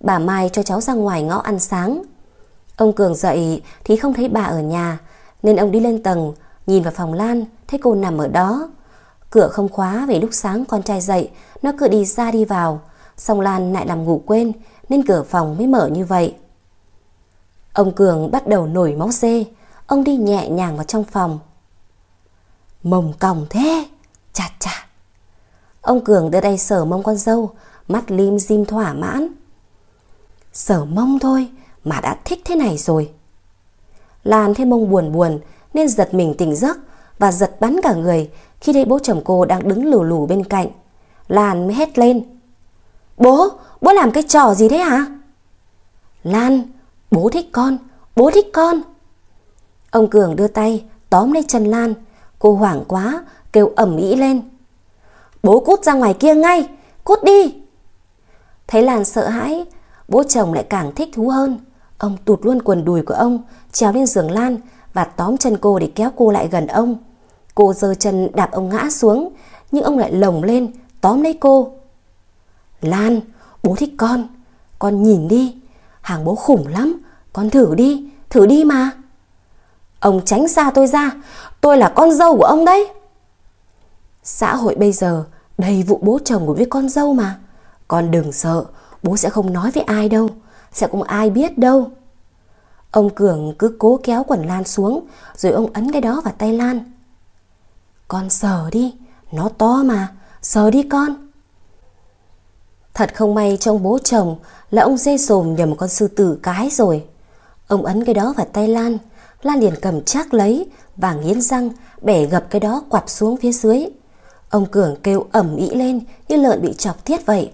Speaker 1: Bà Mai cho cháu ra ngoài ngõ ăn sáng. Ông Cường dậy thì không thấy bà ở nhà nên ông đi lên tầng, nhìn vào phòng Lan, thấy cô nằm ở đó. Cửa không khóa về lúc sáng con trai dậy, nó cứ đi ra đi vào. Xong Lan lại làm ngủ quên, nên cửa phòng mới mở như vậy. Ông Cường bắt đầu nổi máu dê, ông đi nhẹ nhàng vào trong phòng. Mông còng thế, chà chà. Ông Cường đưa tay sờ mông con dâu, mắt lim dim thỏa mãn. Sờ mông thôi mà đã thích thế này rồi. Lan thấy mông buồn buồn nên giật mình tỉnh giấc và giật bắn cả người khi thấy bố chồng cô đang đứng lù lù bên cạnh. Lan mới hét lên. Bố, bố làm cái trò gì thế hả? Lan, bố thích con, bố thích con. Ông Cường đưa tay tóm lấy chân Lan, cô hoảng quá kêu ẩm ĩ lên. Bố cút ra ngoài kia ngay, cút đi. Thấy Lan sợ hãi, bố chồng lại càng thích thú hơn. Ông tụt luôn quần đùi của ông trèo lên giường Lan và tóm chân cô để kéo cô lại gần ông. Cô giơ chân đạp ông ngã xuống, nhưng ông lại lồng lên, tóm lấy cô. Lan, bố thích con, con nhìn đi, hàng bố khủng lắm, con thử đi, thử đi mà. Ông tránh xa tôi ra, tôi là con dâu của ông đấy. Xã hội bây giờ đầy vụ bố chồng của với con dâu mà. Con đừng sợ, bố sẽ không nói với ai đâu, sẽ không ai biết đâu. Ông Cường cứ cố kéo quần Lan xuống Rồi ông ấn cái đó vào tay Lan Con sờ đi Nó to mà Sờ đi con Thật không may trong bố chồng Là ông dê sồm nhầm con sư tử cái rồi Ông ấn cái đó vào tay Lan Lan liền cầm chắc lấy Và nghiến răng bẻ gập cái đó quặp xuống phía dưới Ông Cường kêu ẩm ĩ lên Như lợn bị chọc thiết vậy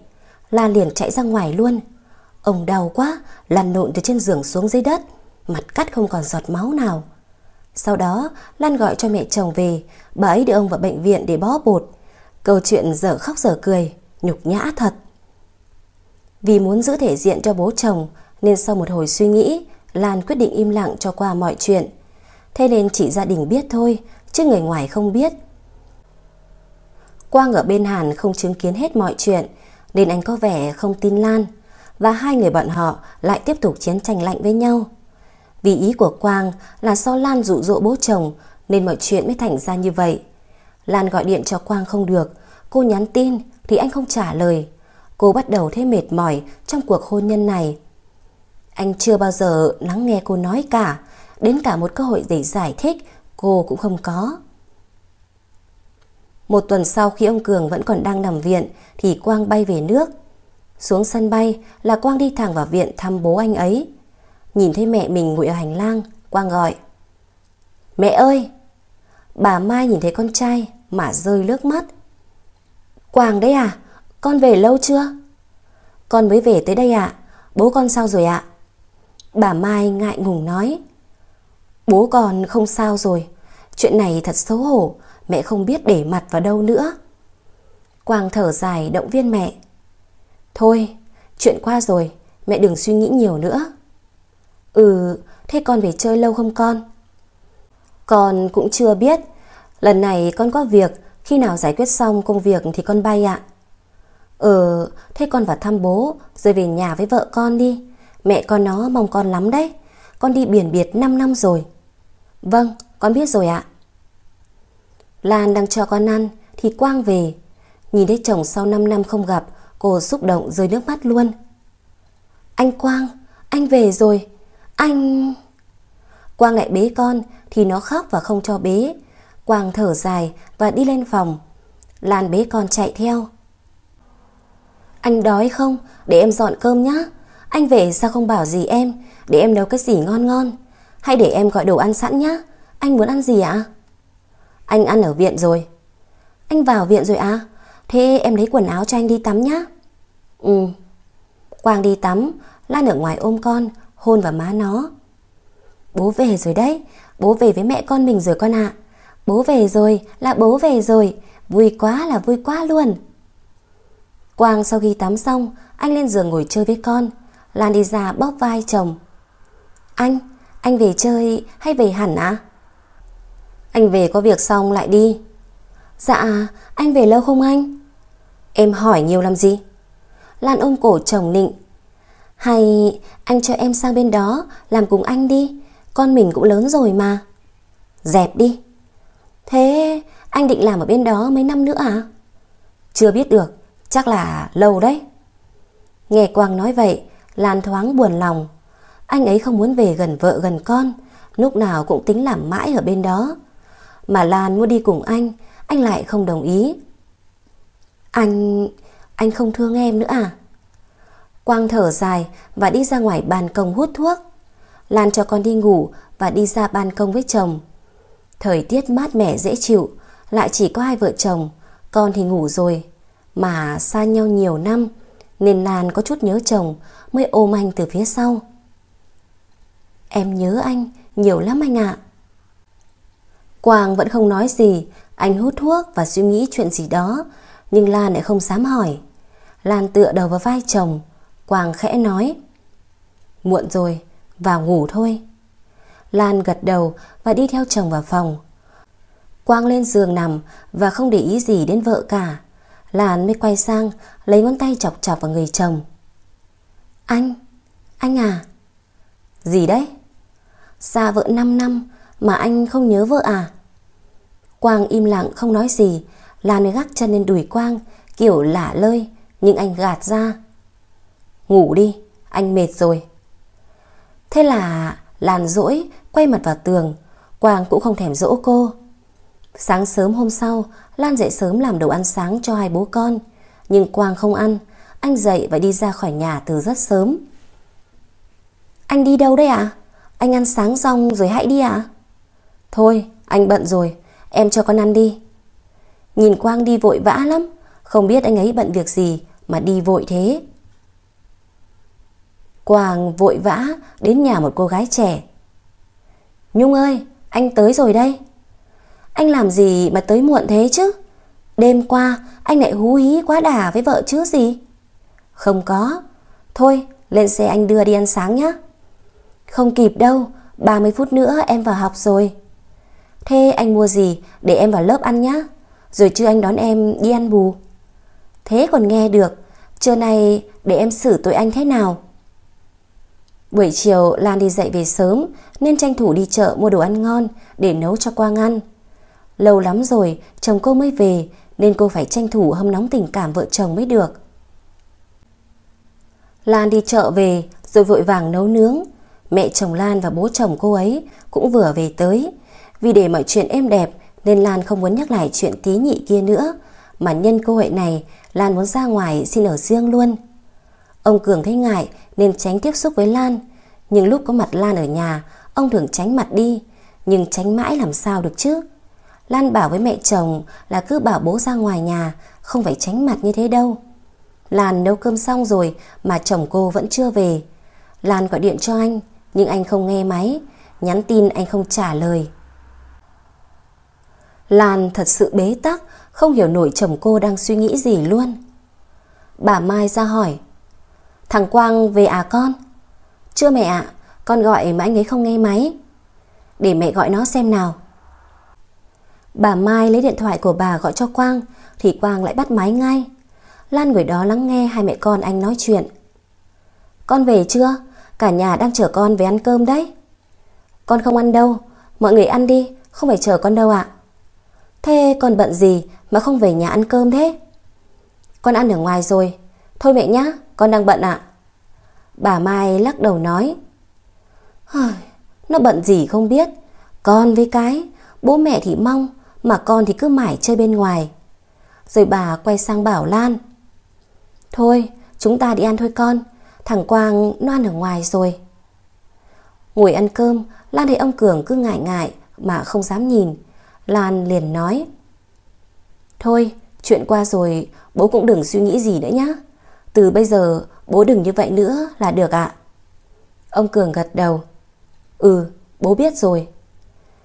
Speaker 1: Lan liền chạy ra ngoài luôn Ông đau quá, lăn lộn từ trên giường xuống dưới đất mặt cắt không còn giọt máu nào. Sau đó, Lan gọi cho mẹ chồng về, bà ấy đưa ông vào bệnh viện để bó bột. Câu chuyện dở khóc dở cười, nhục nhã thật. Vì muốn giữ thể diện cho bố chồng, nên sau một hồi suy nghĩ, Lan quyết định im lặng cho qua mọi chuyện. Thế nên chỉ gia đình biết thôi, chứ người ngoài không biết. Quang ở bên Hàn không chứng kiến hết mọi chuyện, nên anh có vẻ không tin Lan. Và hai người bọn họ lại tiếp tục chiến tranh lạnh với nhau. Vì ý của Quang là do Lan dụ dỗ bố chồng nên mọi chuyện mới thành ra như vậy. Lan gọi điện cho Quang không được, cô nhắn tin thì anh không trả lời. Cô bắt đầu thấy mệt mỏi trong cuộc hôn nhân này. Anh chưa bao giờ lắng nghe cô nói cả, đến cả một cơ hội để giải thích cô cũng không có. Một tuần sau khi ông Cường vẫn còn đang nằm viện thì Quang bay về nước. Xuống sân bay là Quang đi thẳng vào viện thăm bố anh ấy. Nhìn thấy mẹ mình ngồi ở hành lang, Quang gọi. Mẹ ơi! Bà Mai nhìn thấy con trai mà rơi nước mắt. Quang đấy à? Con về lâu chưa? Con mới về tới đây ạ. À? Bố con sao rồi ạ? À? Bà Mai ngại ngùng nói. Bố con không sao rồi. Chuyện này thật xấu hổ. Mẹ không biết để mặt vào đâu nữa. Quang thở dài động viên mẹ. Thôi, chuyện qua rồi. Mẹ đừng suy nghĩ nhiều nữa. Ừ, thế con về chơi lâu không con? Con cũng chưa biết. Lần này con có việc, khi nào giải quyết xong công việc thì con bay ạ. Ừ, thế con vào thăm bố, rồi về nhà với vợ con đi. Mẹ con nó mong con lắm đấy. Con đi biển biệt 5 năm rồi. Vâng, con biết rồi ạ. Lan đang cho con ăn, thì Quang về. Nhìn thấy chồng sau 5 năm không gặp, cô xúc động rơi nước mắt luôn. Anh Quang, anh về rồi. Anh... Quang lại bế con thì nó khóc và không cho bế. Quang thở dài và đi lên phòng. Lan bế con chạy theo. Anh đói không? Để em dọn cơm nhá. Anh về sao không bảo gì em? Để em nấu cái gì ngon ngon. Hay để em gọi đồ ăn sẵn nhá. Anh muốn ăn gì ạ? À? Anh ăn ở viện rồi. Anh vào viện rồi à? Thế em lấy quần áo cho anh đi tắm nhá. Ừ. Quang đi tắm, Lan ở ngoài ôm con, hôn vào má nó. Bố về rồi đấy, bố về với mẹ con mình rồi con ạ. À. Bố về rồi, là bố về rồi, vui quá là vui quá luôn. Quang sau khi tắm xong, anh lên giường ngồi chơi với con. Lan đi ra bóp vai chồng. Anh, anh về chơi hay về hẳn ạ? À? Anh về có việc xong lại đi. Dạ, anh về lâu không anh? Em hỏi nhiều làm gì? Lan ôm cổ chồng nịnh hay anh cho em sang bên đó làm cùng anh đi, con mình cũng lớn rồi mà. Dẹp đi. Thế anh định làm ở bên đó mấy năm nữa à? Chưa biết được, chắc là lâu đấy. Nghe Quang nói vậy, Lan thoáng buồn lòng. Anh ấy không muốn về gần vợ gần con, lúc nào cũng tính làm mãi ở bên đó. Mà Lan muốn đi cùng anh, anh lại không đồng ý. Anh... anh không thương em nữa à? Quang thở dài và đi ra ngoài ban công hút thuốc. Lan cho con đi ngủ và đi ra ban công với chồng. Thời tiết mát mẻ dễ chịu, lại chỉ có hai vợ chồng, con thì ngủ rồi. Mà xa nhau nhiều năm, nên Lan có chút nhớ chồng mới ôm anh từ phía sau. Em nhớ anh nhiều lắm anh ạ. À. Quang vẫn không nói gì, anh hút thuốc và suy nghĩ chuyện gì đó, nhưng Lan lại không dám hỏi. Lan tựa đầu vào vai chồng, Quang khẽ nói Muộn rồi, vào ngủ thôi Lan gật đầu và đi theo chồng vào phòng Quang lên giường nằm và không để ý gì đến vợ cả Lan mới quay sang lấy ngón tay chọc chọc vào người chồng Anh, anh à Gì đấy? Xa vợ 5 năm mà anh không nhớ vợ à? Quang im lặng không nói gì Lan mới gác chân lên đùi Quang kiểu lả lơi nhưng anh gạt ra Ngủ đi, anh mệt rồi. Thế là làn rỗi, quay mặt vào tường, Quang cũng không thèm dỗ cô. Sáng sớm hôm sau, Lan dậy sớm làm đồ ăn sáng cho hai bố con. Nhưng Quang không ăn, anh dậy và đi ra khỏi nhà từ rất sớm. Anh đi đâu đấy ạ? À? Anh ăn sáng xong rồi hãy đi ạ. À? Thôi, anh bận rồi, em cho con ăn đi. Nhìn Quang đi vội vã lắm, không biết anh ấy bận việc gì mà đi vội thế. Quàng vội vã đến nhà một cô gái trẻ. Nhung ơi, anh tới rồi đây. Anh làm gì mà tới muộn thế chứ? Đêm qua anh lại hú hí quá đà với vợ chứ gì? Không có. Thôi, lên xe anh đưa đi ăn sáng nhé. Không kịp đâu, 30 phút nữa em vào học rồi. Thế anh mua gì để em vào lớp ăn nhé. Rồi chưa anh đón em đi ăn bù. Thế còn nghe được, trưa nay để em xử tội anh thế nào? Buổi chiều Lan đi dậy về sớm nên tranh thủ đi chợ mua đồ ăn ngon để nấu cho Quang ăn. Lâu lắm rồi chồng cô mới về nên cô phải tranh thủ hâm nóng tình cảm vợ chồng mới được. Lan đi chợ về rồi vội vàng nấu nướng. Mẹ chồng Lan và bố chồng cô ấy cũng vừa về tới. Vì để mọi chuyện êm đẹp nên Lan không muốn nhắc lại chuyện tí nhị kia nữa. Mà nhân cơ hội này Lan muốn ra ngoài xin ở riêng luôn. Ông Cường thấy ngại nên tránh tiếp xúc với Lan. Nhưng lúc có mặt Lan ở nhà, ông thường tránh mặt đi, nhưng tránh mãi làm sao được chứ? Lan bảo với mẹ chồng là cứ bảo bố ra ngoài nhà, không phải tránh mặt như thế đâu. Lan nấu cơm xong rồi mà chồng cô vẫn chưa về. Lan gọi điện cho anh, nhưng anh không nghe máy, nhắn tin anh không trả lời. Lan thật sự bế tắc, không hiểu nổi chồng cô đang suy nghĩ gì luôn. Bà Mai ra hỏi, Thằng Quang về à con? Chưa mẹ ạ, con gọi mà anh ấy không nghe máy. Để mẹ gọi nó xem nào. Bà Mai lấy điện thoại của bà gọi cho Quang thì Quang lại bắt máy ngay. Lan ngồi đó lắng nghe hai mẹ con anh nói chuyện. Con về chưa? Cả nhà đang chờ con về ăn cơm đấy. Con không ăn đâu, mọi người ăn đi, không phải chờ con đâu ạ. À. Thế con bận gì mà không về nhà ăn cơm thế? Con ăn ở ngoài rồi, Thôi mẹ nhá, con đang bận ạ. Bà Mai lắc đầu nói. Nó bận gì không biết. Con với cái, bố mẹ thì mong, mà con thì cứ mãi chơi bên ngoài. Rồi bà quay sang bảo Lan. Thôi, chúng ta đi ăn thôi con. Thằng Quang nó ăn ở ngoài rồi. Ngồi ăn cơm, Lan thấy ông Cường cứ ngại ngại mà không dám nhìn. Lan liền nói. Thôi, chuyện qua rồi, bố cũng đừng suy nghĩ gì nữa nhá. Từ bây giờ bố đừng như vậy nữa là được ạ. Ông Cường gật đầu. Ừ, bố biết rồi.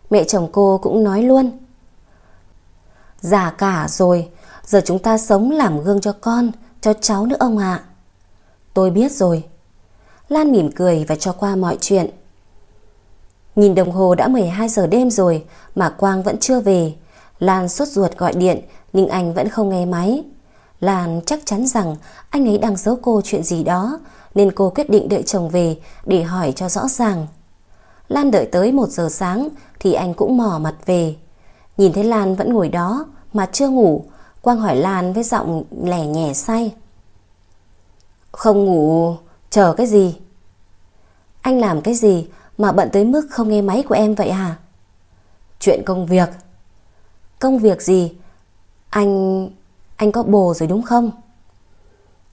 Speaker 1: Mẹ chồng cô cũng nói luôn. Già cả rồi, giờ chúng ta sống làm gương cho con, cho cháu nữa ông ạ. Tôi biết rồi. Lan mỉm cười và cho qua mọi chuyện. Nhìn đồng hồ đã 12 giờ đêm rồi mà Quang vẫn chưa về. Lan sốt ruột gọi điện nhưng anh vẫn không nghe máy. Lan chắc chắn rằng anh ấy đang giấu cô chuyện gì đó nên cô quyết định đợi chồng về để hỏi cho rõ ràng. Lan đợi tới 1 giờ sáng thì anh cũng mò mặt về. Nhìn thấy Lan vẫn ngồi đó mà chưa ngủ, Quang hỏi Lan với giọng lẻ nhẹ say. Không ngủ, chờ cái gì? Anh làm cái gì mà bận tới mức không nghe máy của em vậy hả? Chuyện công việc. Công việc gì? Anh anh có bồ rồi đúng không?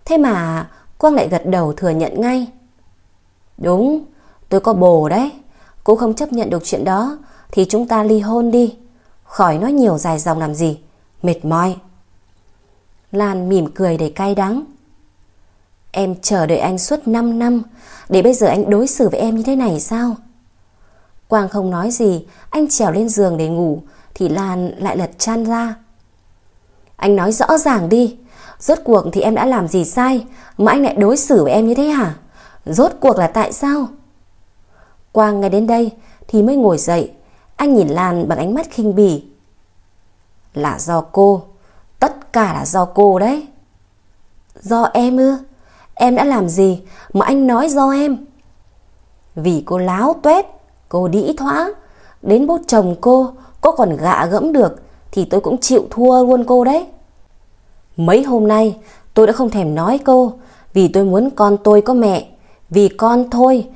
Speaker 1: Thế mà Quang lại gật đầu thừa nhận ngay. Đúng, tôi có bồ đấy. cô không chấp nhận được chuyện đó thì chúng ta ly hôn đi. Khỏi nói nhiều dài dòng làm gì. Mệt mỏi. Lan mỉm cười để cay đắng. Em chờ đợi anh suốt 5 năm để bây giờ anh đối xử với em như thế này sao? Quang không nói gì, anh trèo lên giường để ngủ thì Lan lại lật chăn ra. Anh nói rõ ràng đi. Rốt cuộc thì em đã làm gì sai mà anh lại đối xử với em như thế hả? Rốt cuộc là tại sao? Quang nghe đến đây thì mới ngồi dậy. Anh nhìn Lan bằng ánh mắt khinh bỉ. Là do cô. Tất cả là do cô đấy. Do em ư? Em đã làm gì mà anh nói do em? Vì cô láo tuét, cô đĩ thoã. Đến bố chồng cô, cô còn gạ gẫm được thì tôi cũng chịu thua luôn cô đấy. Mấy hôm nay tôi đã không thèm nói cô vì tôi muốn con tôi có mẹ, vì con thôi.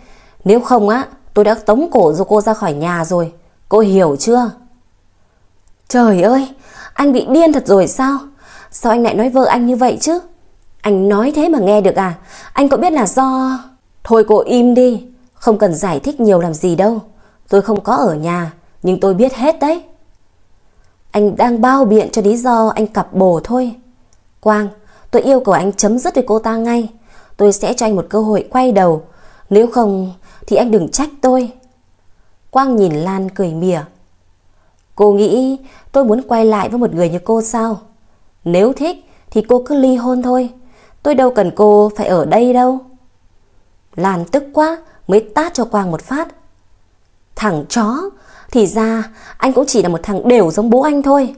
Speaker 1: Nếu không á, tôi đã tống cổ rồi cô ra khỏi nhà rồi. Cô hiểu chưa? Trời ơi, anh bị điên thật rồi sao? Sao anh lại nói vợ anh như vậy chứ? Anh nói thế mà nghe được à? Anh có biết là do... Thôi cô im đi, không cần giải thích nhiều làm gì đâu. Tôi không có ở nhà, nhưng tôi biết hết đấy. Anh đang bao biện cho lý do anh cặp bồ thôi. Quang, tôi yêu cầu anh chấm dứt với cô ta ngay. Tôi sẽ cho anh một cơ hội quay đầu. Nếu không thì anh đừng trách tôi. Quang nhìn Lan cười mỉa. Cô nghĩ tôi muốn quay lại với một người như cô sao? Nếu thích thì cô cứ ly hôn thôi. Tôi đâu cần cô phải ở đây đâu. Lan tức quá mới tát cho Quang một phát. Thằng chó, thì ra anh cũng chỉ là một thằng đều giống bố anh thôi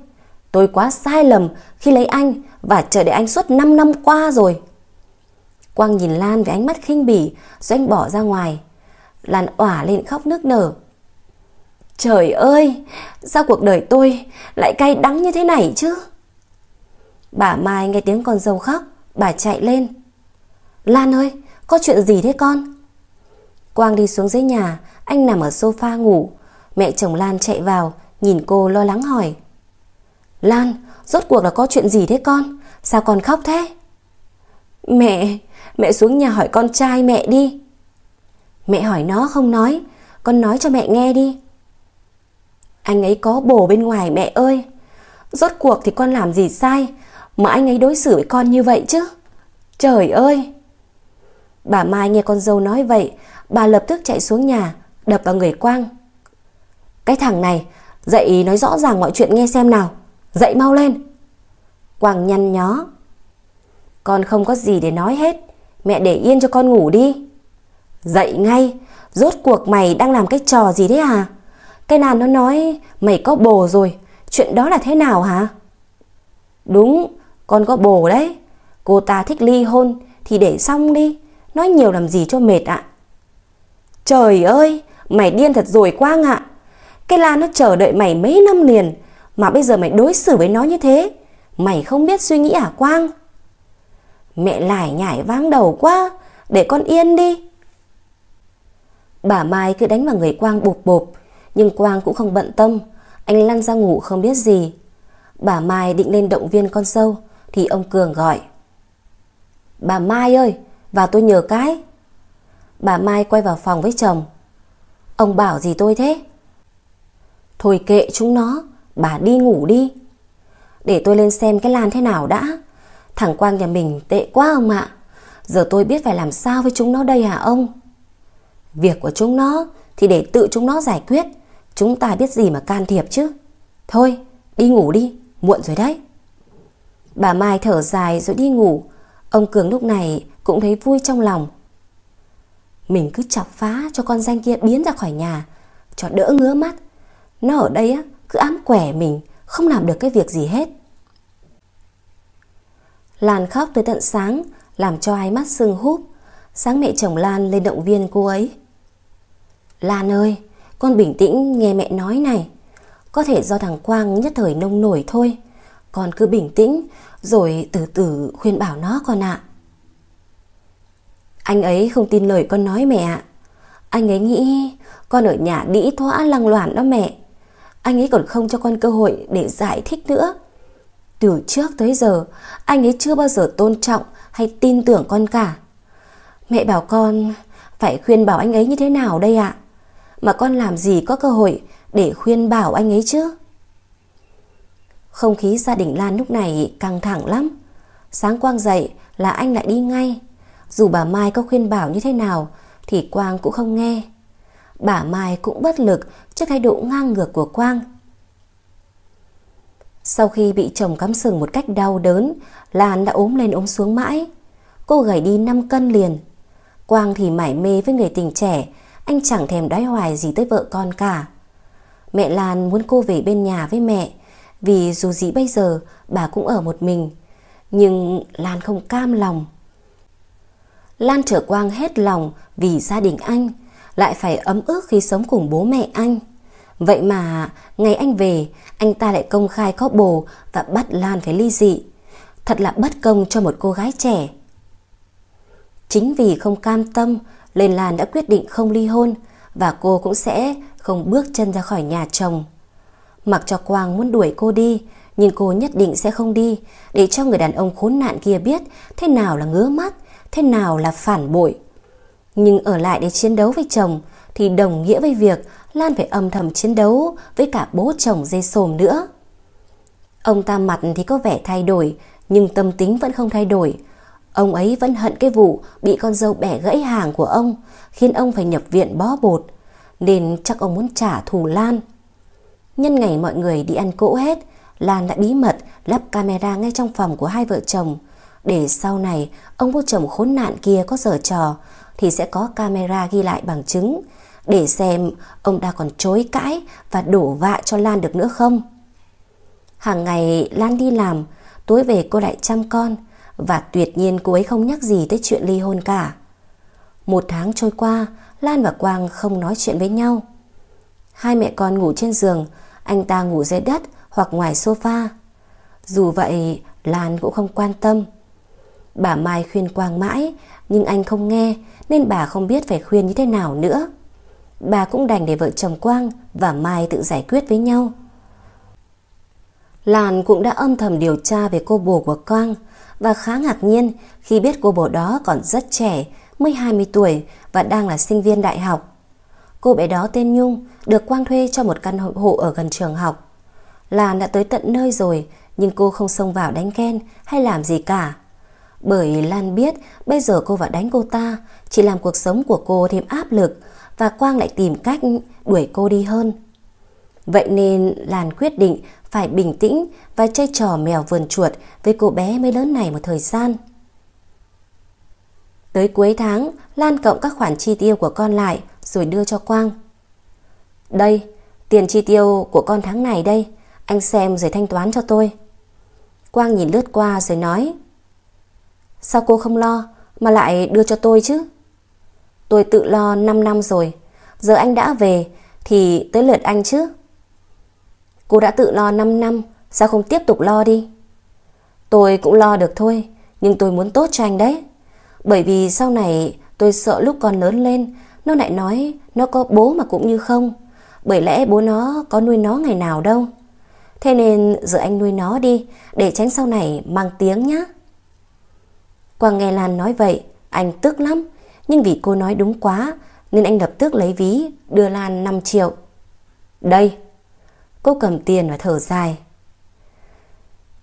Speaker 1: Tôi quá sai lầm khi lấy anh Và chờ đợi anh suốt 5 năm qua rồi Quang nhìn Lan với ánh mắt khinh bỉ Rồi anh bỏ ra ngoài Lan ỏa lên khóc nước nở Trời ơi Sao cuộc đời tôi lại cay đắng như thế này chứ Bà Mai nghe tiếng con dâu khóc Bà chạy lên Lan ơi có chuyện gì thế con Quang đi xuống dưới nhà Anh nằm ở sofa ngủ Mẹ chồng Lan chạy vào Nhìn cô lo lắng hỏi Lan, rốt cuộc là có chuyện gì thế con? Sao con khóc thế? Mẹ, mẹ xuống nhà hỏi con trai mẹ đi Mẹ hỏi nó không nói Con nói cho mẹ nghe đi Anh ấy có bồ bên ngoài mẹ ơi Rốt cuộc thì con làm gì sai Mà anh ấy đối xử với con như vậy chứ Trời ơi Bà Mai nghe con dâu nói vậy Bà lập tức chạy xuống nhà Đập vào người Quang cái thằng này Dậy nói rõ ràng mọi chuyện nghe xem nào Dậy mau lên Quang nhăn nhó Con không có gì để nói hết Mẹ để yên cho con ngủ đi Dậy ngay Rốt cuộc mày đang làm cái trò gì đấy à Cái nàng nó nói Mày có bồ rồi Chuyện đó là thế nào hả Đúng Con có bồ đấy Cô ta thích ly hôn Thì để xong đi Nói nhiều làm gì cho mệt ạ Trời ơi Mày điên thật rồi Quang ạ cái lan nó chờ đợi mày mấy năm liền Mà bây giờ mày đối xử với nó như thế Mày không biết suy nghĩ à Quang Mẹ lải nhải váng đầu quá Để con yên đi Bà Mai cứ đánh vào người Quang bụp bụp Nhưng Quang cũng không bận tâm Anh lăn ra ngủ không biết gì Bà Mai định lên động viên con sâu Thì ông Cường gọi Bà Mai ơi Vào tôi nhờ cái Bà Mai quay vào phòng với chồng Ông bảo gì tôi thế Thôi kệ chúng nó, bà đi ngủ đi. Để tôi lên xem cái lan thế nào đã. Thằng Quang nhà mình tệ quá ông ạ. Giờ tôi biết phải làm sao với chúng nó đây hả ông? Việc của chúng nó thì để tự chúng nó giải quyết. Chúng ta biết gì mà can thiệp chứ. Thôi, đi ngủ đi, muộn rồi đấy. Bà Mai thở dài rồi đi ngủ. Ông Cường lúc này cũng thấy vui trong lòng. Mình cứ chọc phá cho con danh kia biến ra khỏi nhà, cho đỡ ngứa mắt. Nó ở đây á, cứ ám quẻ mình Không làm được cái việc gì hết Lan khóc tới tận sáng Làm cho ai mắt sưng húp Sáng mẹ chồng Lan lên động viên cô ấy Lan ơi Con bình tĩnh nghe mẹ nói này Có thể do thằng Quang nhất thời nông nổi thôi Con cứ bình tĩnh Rồi từ từ khuyên bảo nó con ạ Anh ấy không tin lời con nói mẹ ạ Anh ấy nghĩ Con ở nhà đĩ thoã lăng loạn đó mẹ anh ấy còn không cho con cơ hội để giải thích nữa. Từ trước tới giờ, anh ấy chưa bao giờ tôn trọng hay tin tưởng con cả. Mẹ bảo con phải khuyên bảo anh ấy như thế nào đây ạ? Mà con làm gì có cơ hội để khuyên bảo anh ấy chứ? Không khí gia đình Lan lúc này căng thẳng lắm. Sáng Quang dậy là anh lại đi ngay. Dù bà Mai có khuyên bảo như thế nào thì Quang cũng không nghe bà Mai cũng bất lực trước thái độ ngang ngược của Quang. Sau khi bị chồng cắm sừng một cách đau đớn, Lan đã ốm lên ốm xuống mãi. Cô gầy đi 5 cân liền. Quang thì mải mê với người tình trẻ, anh chẳng thèm đói hoài gì tới vợ con cả. Mẹ Lan muốn cô về bên nhà với mẹ, vì dù gì bây giờ bà cũng ở một mình. Nhưng Lan không cam lòng. Lan trở Quang hết lòng vì gia đình anh, lại phải ấm ức khi sống cùng bố mẹ anh. Vậy mà, ngày anh về, anh ta lại công khai có bồ và bắt Lan phải ly dị. Thật là bất công cho một cô gái trẻ. Chính vì không cam tâm, Lên Lan đã quyết định không ly hôn và cô cũng sẽ không bước chân ra khỏi nhà chồng. Mặc cho Quang muốn đuổi cô đi, nhưng cô nhất định sẽ không đi để cho người đàn ông khốn nạn kia biết thế nào là ngứa mắt, thế nào là phản bội. Nhưng ở lại để chiến đấu với chồng thì đồng nghĩa với việc Lan phải âm thầm chiến đấu với cả bố chồng dê sồm nữa. Ông ta mặt thì có vẻ thay đổi, nhưng tâm tính vẫn không thay đổi. Ông ấy vẫn hận cái vụ bị con dâu bẻ gãy hàng của ông, khiến ông phải nhập viện bó bột. Nên chắc ông muốn trả thù Lan. Nhân ngày mọi người đi ăn cỗ hết, Lan đã bí mật lắp camera ngay trong phòng của hai vợ chồng. Để sau này, ông bố chồng khốn nạn kia có dở trò, thì sẽ có camera ghi lại bằng chứng để xem ông ta còn chối cãi và đổ vạ cho Lan được nữa không. Hàng ngày Lan đi làm, tối về cô lại chăm con và tuyệt nhiên cô ấy không nhắc gì tới chuyện ly hôn cả. Một tháng trôi qua, Lan và Quang không nói chuyện với nhau. Hai mẹ con ngủ trên giường, anh ta ngủ dưới đất hoặc ngoài sofa. Dù vậy, Lan cũng không quan tâm. Bà Mai khuyên Quang mãi, nhưng anh không nghe nên bà không biết phải khuyên như thế nào nữa. Bà cũng đành để vợ chồng Quang và Mai tự giải quyết với nhau. Lan cũng đã âm thầm điều tra về cô bồ của Quang và khá ngạc nhiên khi biết cô bồ đó còn rất trẻ, mới 20 tuổi và đang là sinh viên đại học. Cô bé đó tên Nhung được Quang thuê cho một căn hộ ở gần trường học. Lan đã tới tận nơi rồi nhưng cô không xông vào đánh ghen hay làm gì cả. Bởi Lan biết bây giờ cô và đánh cô ta chỉ làm cuộc sống của cô thêm áp lực và Quang lại tìm cách đuổi cô đi hơn. Vậy nên Lan quyết định phải bình tĩnh và chơi trò mèo vườn chuột với cô bé mới lớn này một thời gian. Tới cuối tháng, Lan cộng các khoản chi tiêu của con lại rồi đưa cho Quang. Đây, tiền chi tiêu của con tháng này đây, anh xem rồi thanh toán cho tôi. Quang nhìn lướt qua rồi nói Sao cô không lo mà lại đưa cho tôi chứ? Tôi tự lo 5 năm rồi Giờ anh đã về Thì tới lượt anh chứ Cô đã tự lo 5 năm Sao không tiếp tục lo đi Tôi cũng lo được thôi Nhưng tôi muốn tốt cho anh đấy Bởi vì sau này tôi sợ lúc con lớn lên Nó lại nói Nó có bố mà cũng như không Bởi lẽ bố nó có nuôi nó ngày nào đâu Thế nên giờ anh nuôi nó đi Để tránh sau này mang tiếng nhá Quang nghe Lan nói vậy Anh tức lắm nhưng vì cô nói đúng quá nên anh lập tức lấy ví đưa Lan 5 triệu. Đây, cô cầm tiền và thở dài.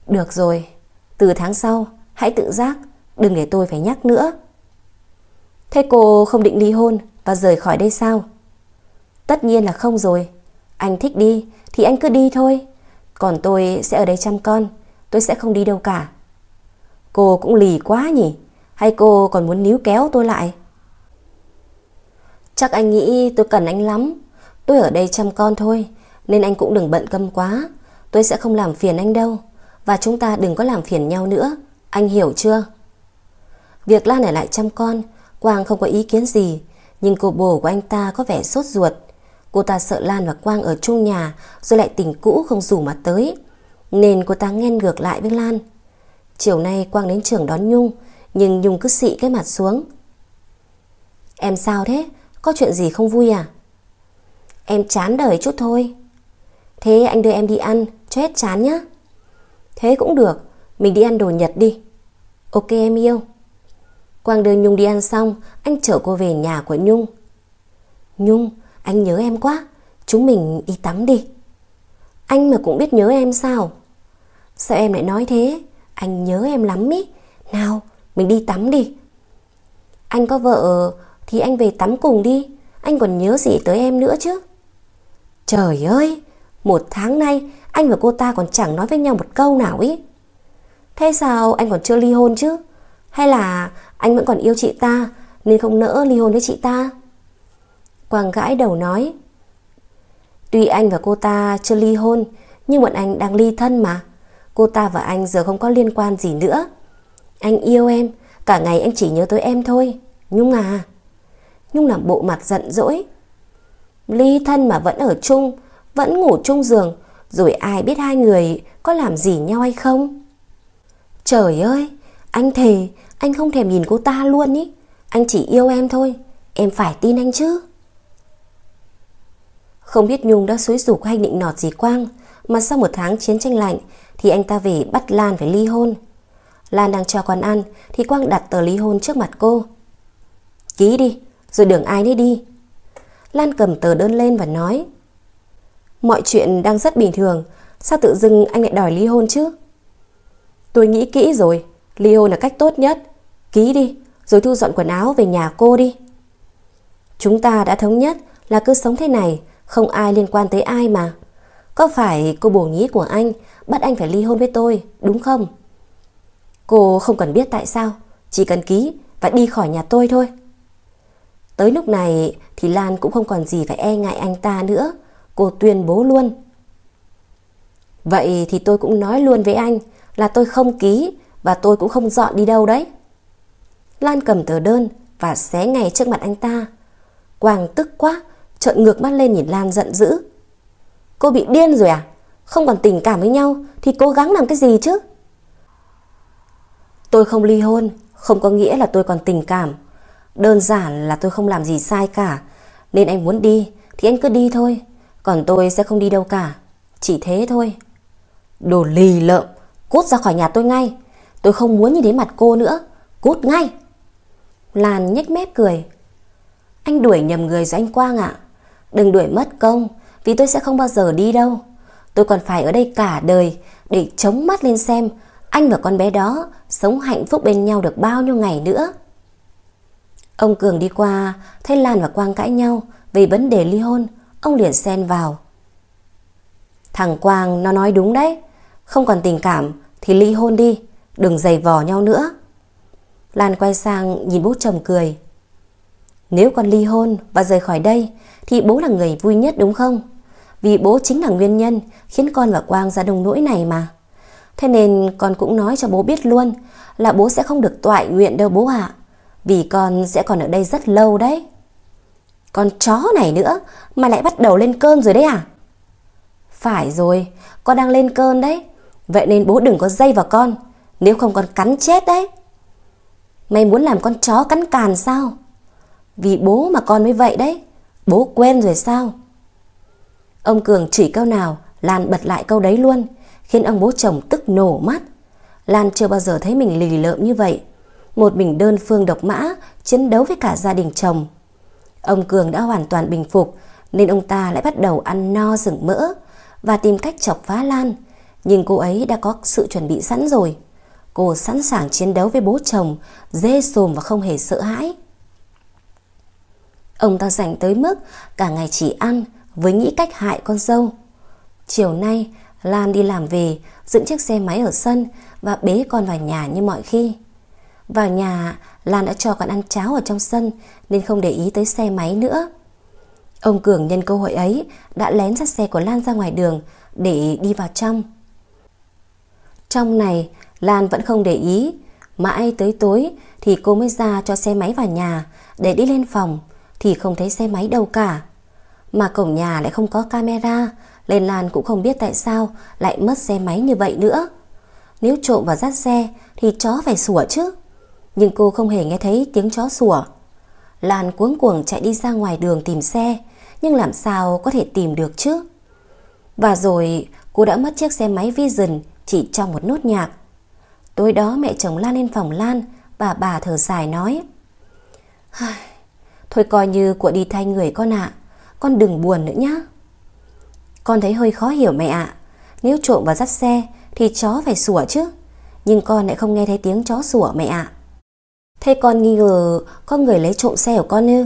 Speaker 1: Được rồi, từ tháng sau hãy tự giác, đừng để tôi phải nhắc nữa. Thế cô không định ly hôn và rời khỏi đây sao? Tất nhiên là không rồi. Anh thích đi thì anh cứ đi thôi. Còn tôi sẽ ở đây chăm con, tôi sẽ không đi đâu cả. Cô cũng lì quá nhỉ? Hay cô còn muốn níu kéo tôi lại? Chắc anh nghĩ tôi cần anh lắm Tôi ở đây chăm con thôi Nên anh cũng đừng bận câm quá Tôi sẽ không làm phiền anh đâu Và chúng ta đừng có làm phiền nhau nữa Anh hiểu chưa Việc Lan ở lại chăm con Quang không có ý kiến gì Nhưng cô bồ của anh ta có vẻ sốt ruột Cô ta sợ Lan và Quang ở chung nhà Rồi lại tình cũ không rủ mà tới Nên cô ta nghen ngược lại với Lan Chiều nay Quang đến trường đón Nhung Nhưng Nhung cứ xị cái mặt xuống Em sao thế? Có chuyện gì không vui à? Em chán đời chút thôi. Thế anh đưa em đi ăn, cho hết chán nhá. Thế cũng được, mình đi ăn đồ Nhật đi. Ok em yêu. Quang đưa Nhung đi ăn xong, anh chở cô về nhà của Nhung. Nhung, anh nhớ em quá, chúng mình đi tắm đi. Anh mà cũng biết nhớ em sao? Sao em lại nói thế? Anh nhớ em lắm ý. Nào, mình đi tắm đi. Anh có vợ thì anh về tắm cùng đi Anh còn nhớ gì tới em nữa chứ Trời ơi Một tháng nay anh và cô ta còn chẳng nói với nhau một câu nào ý Thế sao anh còn chưa ly hôn chứ Hay là anh vẫn còn yêu chị ta Nên không nỡ ly hôn với chị ta Quang gãi đầu nói Tuy anh và cô ta chưa ly hôn Nhưng bọn anh đang ly thân mà Cô ta và anh giờ không có liên quan gì nữa Anh yêu em Cả ngày anh chỉ nhớ tới em thôi Nhung à Nhung làm bộ mặt giận dỗi Ly thân mà vẫn ở chung Vẫn ngủ chung giường Rồi ai biết hai người có làm gì nhau hay không Trời ơi Anh thề Anh không thèm nhìn cô ta luôn ý Anh chỉ yêu em thôi Em phải tin anh chứ Không biết Nhung đã xúi rủ hay định nọt gì Quang Mà sau một tháng chiến tranh lạnh Thì anh ta về bắt Lan phải ly hôn Lan đang cho con ăn Thì Quang đặt tờ ly hôn trước mặt cô Ký đi rồi đường ai nấy đi Lan cầm tờ đơn lên và nói Mọi chuyện đang rất bình thường Sao tự dưng anh lại đòi ly hôn chứ Tôi nghĩ kỹ rồi Ly hôn là cách tốt nhất Ký đi Rồi thu dọn quần áo về nhà cô đi Chúng ta đã thống nhất là cứ sống thế này Không ai liên quan tới ai mà Có phải cô bổ nhí của anh Bắt anh phải ly hôn với tôi đúng không Cô không cần biết tại sao Chỉ cần ký và đi khỏi nhà tôi thôi Tới lúc này thì Lan cũng không còn gì phải e ngại anh ta nữa. Cô tuyên bố luôn. Vậy thì tôi cũng nói luôn với anh là tôi không ký và tôi cũng không dọn đi đâu đấy. Lan cầm tờ đơn và xé ngay trước mặt anh ta. Quang tức quá, trợn ngược mắt lên nhìn Lan giận dữ. Cô bị điên rồi à? Không còn tình cảm với nhau thì cố gắng làm cái gì chứ? Tôi không ly hôn, không có nghĩa là tôi còn tình cảm. Đơn giản là tôi không làm gì sai cả Nên anh muốn đi Thì anh cứ đi thôi Còn tôi sẽ không đi đâu cả Chỉ thế thôi Đồ lì lợm Cút ra khỏi nhà tôi ngay Tôi không muốn nhìn đến mặt cô nữa Cút ngay Lan nhếch mép cười Anh đuổi nhầm người rồi anh Quang ạ Đừng đuổi mất công Vì tôi sẽ không bao giờ đi đâu Tôi còn phải ở đây cả đời Để chống mắt lên xem Anh và con bé đó Sống hạnh phúc bên nhau được bao nhiêu ngày nữa Ông Cường đi qua, thấy Lan và Quang cãi nhau vì vấn đề ly hôn, ông liền xen vào. Thằng Quang nó nói đúng đấy, không còn tình cảm thì ly hôn đi, đừng giày vò nhau nữa. Lan quay sang nhìn bố chồng cười. Nếu con ly hôn và rời khỏi đây thì bố là người vui nhất đúng không? Vì bố chính là nguyên nhân khiến con và Quang ra đồng nỗi này mà. Thế nên con cũng nói cho bố biết luôn là bố sẽ không được toại nguyện đâu bố ạ. À. Vì con sẽ còn ở đây rất lâu đấy Con chó này nữa Mà lại bắt đầu lên cơn rồi đấy à Phải rồi Con đang lên cơn đấy Vậy nên bố đừng có dây vào con Nếu không con cắn chết đấy Mày muốn làm con chó cắn càn sao Vì bố mà con mới vậy đấy Bố quen rồi sao Ông Cường chỉ câu nào Lan bật lại câu đấy luôn Khiến ông bố chồng tức nổ mắt Lan chưa bao giờ thấy mình lì lợm như vậy một mình đơn phương độc mã, chiến đấu với cả gia đình chồng. Ông Cường đã hoàn toàn bình phục, nên ông ta lại bắt đầu ăn no rừng mỡ và tìm cách chọc phá Lan. Nhưng cô ấy đã có sự chuẩn bị sẵn rồi. Cô sẵn sàng chiến đấu với bố chồng, dê xồm và không hề sợ hãi. Ông ta rảnh tới mức cả ngày chỉ ăn với nghĩ cách hại con dâu. Chiều nay, Lan đi làm về, dựng chiếc xe máy ở sân và bế con vào nhà như mọi khi. Vào nhà, Lan đã cho con ăn cháo ở trong sân nên không để ý tới xe máy nữa. Ông Cường nhân cơ hội ấy đã lén dắt xe của Lan ra ngoài đường để đi vào trong. Trong này, Lan vẫn không để ý. Mãi tới tối thì cô mới ra cho xe máy vào nhà để đi lên phòng thì không thấy xe máy đâu cả. Mà cổng nhà lại không có camera nên Lan cũng không biết tại sao lại mất xe máy như vậy nữa. Nếu trộm vào dắt xe thì chó phải sủa chứ nhưng cô không hề nghe thấy tiếng chó sủa. Lan cuống cuồng chạy đi ra ngoài đường tìm xe, nhưng làm sao có thể tìm được chứ? Và rồi cô đã mất chiếc xe máy Vision chỉ trong một nốt nhạc. Tối đó mẹ chồng Lan lên phòng Lan và bà thở dài nói Thôi coi như của đi thay người con ạ, con đừng buồn nữa nhá. Con thấy hơi khó hiểu mẹ ạ, nếu trộm và dắt xe thì chó phải sủa chứ, nhưng con lại không nghe thấy tiếng chó sủa mẹ ạ. Thế con nghi ngờ có người lấy trộm xe của con ư?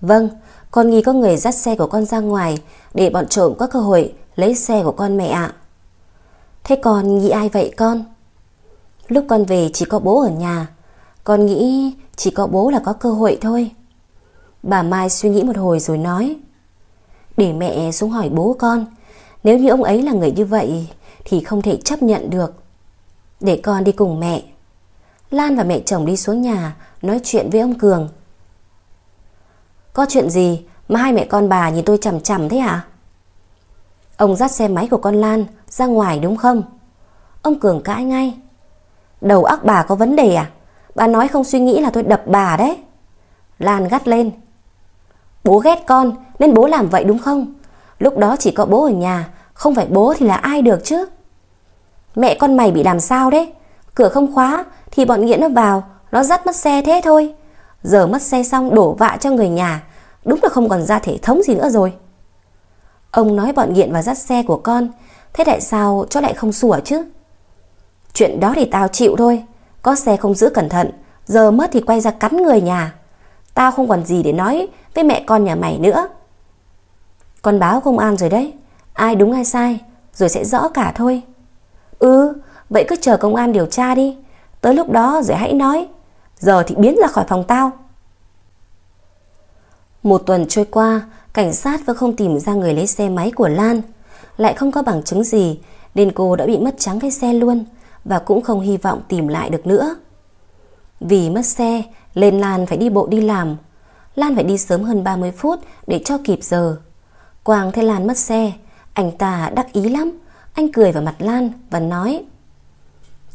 Speaker 1: Vâng, con nghi có người dắt xe của con ra ngoài để bọn trộm có cơ hội lấy xe của con mẹ ạ. Thế con nghĩ ai vậy con? Lúc con về chỉ có bố ở nhà, con nghĩ chỉ có bố là có cơ hội thôi. Bà Mai suy nghĩ một hồi rồi nói Để mẹ xuống hỏi bố con Nếu như ông ấy là người như vậy Thì không thể chấp nhận được Để con đi cùng mẹ Lan và mẹ chồng đi xuống nhà nói chuyện với ông Cường. Có chuyện gì mà hai mẹ con bà nhìn tôi chằm chằm thế hả? Ông dắt xe máy của con Lan ra ngoài đúng không? Ông Cường cãi ngay. Đầu óc bà có vấn đề à? Bà nói không suy nghĩ là tôi đập bà đấy. Lan gắt lên. Bố ghét con nên bố làm vậy đúng không? Lúc đó chỉ có bố ở nhà, không phải bố thì là ai được chứ? Mẹ con mày bị làm sao đấy? Cửa không khóa thì bọn Nghĩa nó vào, nó dắt mất xe thế thôi. Giờ mất xe xong đổ vạ cho người nhà, đúng là không còn ra thể thống gì nữa rồi. Ông nói bọn nghiện vào dắt xe của con, thế tại sao cho lại không sủa chứ? Chuyện đó thì tao chịu thôi, có xe không giữ cẩn thận, giờ mất thì quay ra cắn người nhà. Tao không còn gì để nói với mẹ con nhà mày nữa. Con báo công an rồi đấy, ai đúng ai sai, rồi sẽ rõ cả thôi. Ừ, Vậy cứ chờ công an điều tra đi Tới lúc đó rồi hãy nói Giờ thì biến ra khỏi phòng tao Một tuần trôi qua Cảnh sát vẫn không tìm ra người lấy xe máy của Lan Lại không có bằng chứng gì Nên cô đã bị mất trắng cái xe luôn Và cũng không hy vọng tìm lại được nữa Vì mất xe Lên Lan phải đi bộ đi làm Lan phải đi sớm hơn 30 phút Để cho kịp giờ Quang thấy Lan mất xe Anh ta đắc ý lắm Anh cười vào mặt Lan và nói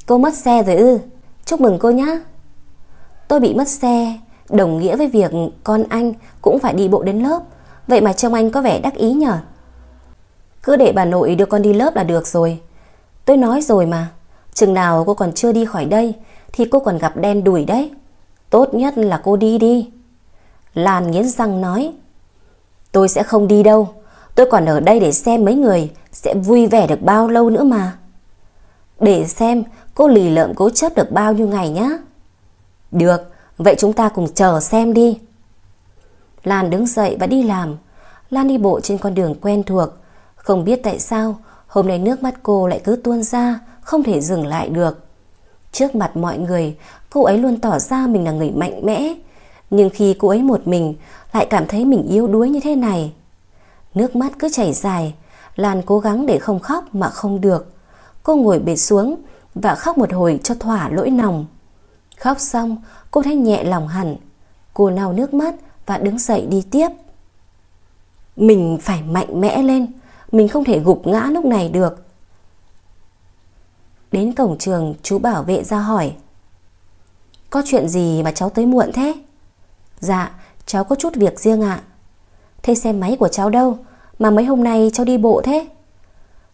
Speaker 1: Cô mất xe rồi ư Chúc mừng cô nhé Tôi bị mất xe Đồng nghĩa với việc con anh cũng phải đi bộ đến lớp Vậy mà trông anh có vẻ đắc ý nhở Cứ để bà nội đưa con đi lớp là được rồi Tôi nói rồi mà Chừng nào cô còn chưa đi khỏi đây Thì cô còn gặp đen đuổi đấy Tốt nhất là cô đi đi Lan nghiến răng nói Tôi sẽ không đi đâu Tôi còn ở đây để xem mấy người Sẽ vui vẻ được bao lâu nữa mà Để xem cô lì lợm cố chấp được bao nhiêu ngày nhá. Được, vậy chúng ta cùng chờ xem đi. Lan đứng dậy và đi làm. Lan đi bộ trên con đường quen thuộc. Không biết tại sao, hôm nay nước mắt cô lại cứ tuôn ra, không thể dừng lại được. Trước mặt mọi người, cô ấy luôn tỏ ra mình là người mạnh mẽ. Nhưng khi cô ấy một mình, lại cảm thấy mình yếu đuối như thế này. Nước mắt cứ chảy dài, Lan cố gắng để không khóc mà không được. Cô ngồi bệt xuống, và khóc một hồi cho thỏa lỗi lòng. Khóc xong, cô thấy nhẹ lòng hẳn. Cô lau nước mắt và đứng dậy đi tiếp. Mình phải mạnh mẽ lên, mình không thể gục ngã lúc này được. Đến cổng trường, chú bảo vệ ra hỏi. Có chuyện gì mà cháu tới muộn thế? Dạ, cháu có chút việc riêng ạ. À. Thế xe máy của cháu đâu? Mà mấy hôm nay cháu đi bộ thế?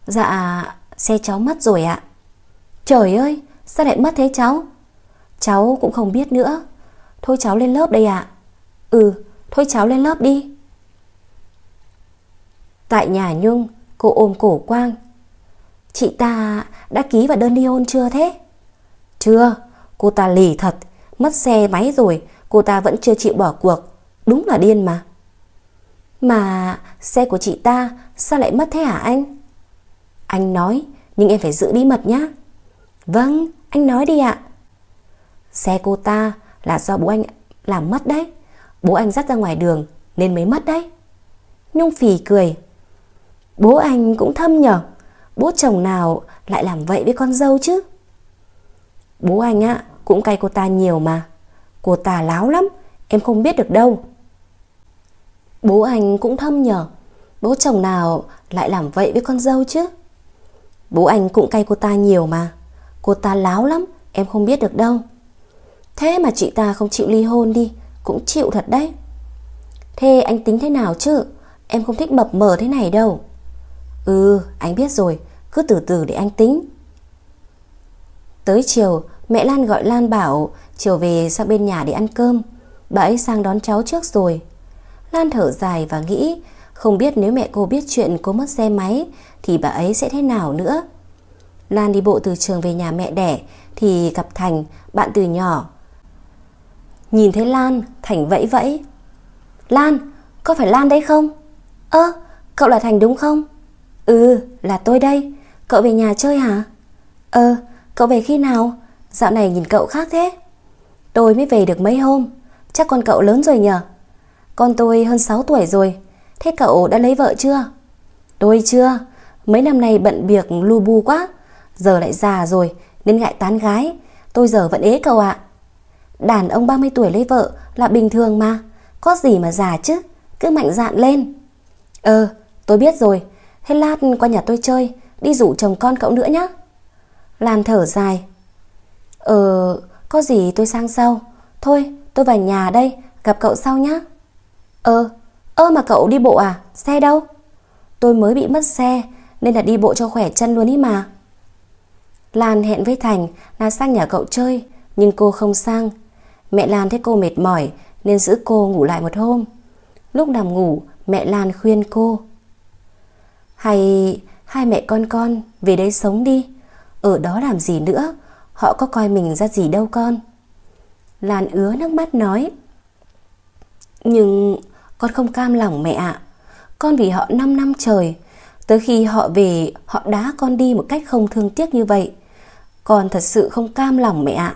Speaker 1: Dạ, xe cháu mất rồi ạ. À. Trời ơi, sao lại mất thế cháu? Cháu cũng không biết nữa. Thôi cháu lên lớp đây ạ. Ừ, thôi cháu lên lớp đi. Tại nhà Nhung, cô ôm cổ Quang. Chị ta đã ký vào đơn ly hôn chưa thế? Chưa, cô ta lì thật, mất xe máy rồi, cô ta vẫn chưa chịu bỏ cuộc. Đúng là điên mà. Mà xe của chị ta sao lại mất thế hả anh? Anh nói, nhưng em phải giữ bí mật nhé. Vâng, anh nói đi ạ. Xe cô ta là do bố anh làm mất đấy. Bố anh dắt ra ngoài đường nên mới mất đấy. Nhung phì cười. Bố anh cũng thâm nhở. Bố chồng nào lại làm vậy với con dâu chứ? Bố anh ạ cũng cay cô ta nhiều mà. Cô ta láo lắm, em không biết được đâu. Bố anh cũng thâm nhở. Bố chồng nào lại làm vậy với con dâu chứ? Bố anh cũng cay cô ta nhiều mà. Cô ta láo lắm Em không biết được đâu Thế mà chị ta không chịu ly hôn đi Cũng chịu thật đấy Thế anh tính thế nào chứ Em không thích mập mờ thế này đâu Ừ anh biết rồi Cứ từ từ để anh tính Tới chiều Mẹ Lan gọi Lan bảo Chiều về sang bên nhà để ăn cơm Bà ấy sang đón cháu trước rồi Lan thở dài và nghĩ Không biết nếu mẹ cô biết chuyện cô mất xe máy Thì bà ấy sẽ thế nào nữa Lan đi bộ từ trường về nhà mẹ đẻ thì gặp Thành, bạn từ nhỏ. Nhìn thấy Lan, Thành vẫy vẫy. Lan, có phải Lan đây không? Ơ, cậu là Thành đúng không? Ừ, là tôi đây. Cậu về nhà chơi hả? Ơ, ờ, cậu về khi nào? Dạo này nhìn cậu khác thế. Tôi mới về được mấy hôm. Chắc con cậu lớn rồi nhờ? Con tôi hơn 6 tuổi rồi. Thế cậu đã lấy vợ chưa? Tôi chưa. Mấy năm nay bận việc lu bu quá. Giờ lại già rồi Nên ngại tán gái Tôi giờ vẫn ế cậu ạ Đàn ông 30 tuổi lấy vợ là bình thường mà Có gì mà già chứ Cứ mạnh dạn lên Ờ tôi biết rồi Thế lát qua nhà tôi chơi Đi rủ chồng con cậu nữa nhé Lan thở dài Ờ có gì tôi sang sau Thôi tôi vào nhà đây Gặp cậu sau nhé Ờ ơ mà cậu đi bộ à Xe đâu Tôi mới bị mất xe Nên là đi bộ cho khỏe chân luôn ý mà Lan hẹn với Thành là sang nhà cậu chơi, nhưng cô không sang. Mẹ Lan thấy cô mệt mỏi nên giữ cô ngủ lại một hôm. Lúc nằm ngủ, mẹ Lan khuyên cô. Hay hai mẹ con con về đấy sống đi, ở đó làm gì nữa, họ có coi mình ra gì đâu con. Lan ứa nước mắt nói. Nhưng con không cam lòng mẹ ạ. Con vì họ 5 năm trời, tới khi họ về họ đá con đi một cách không thương tiếc như vậy. Con thật sự không cam lòng mẹ ạ.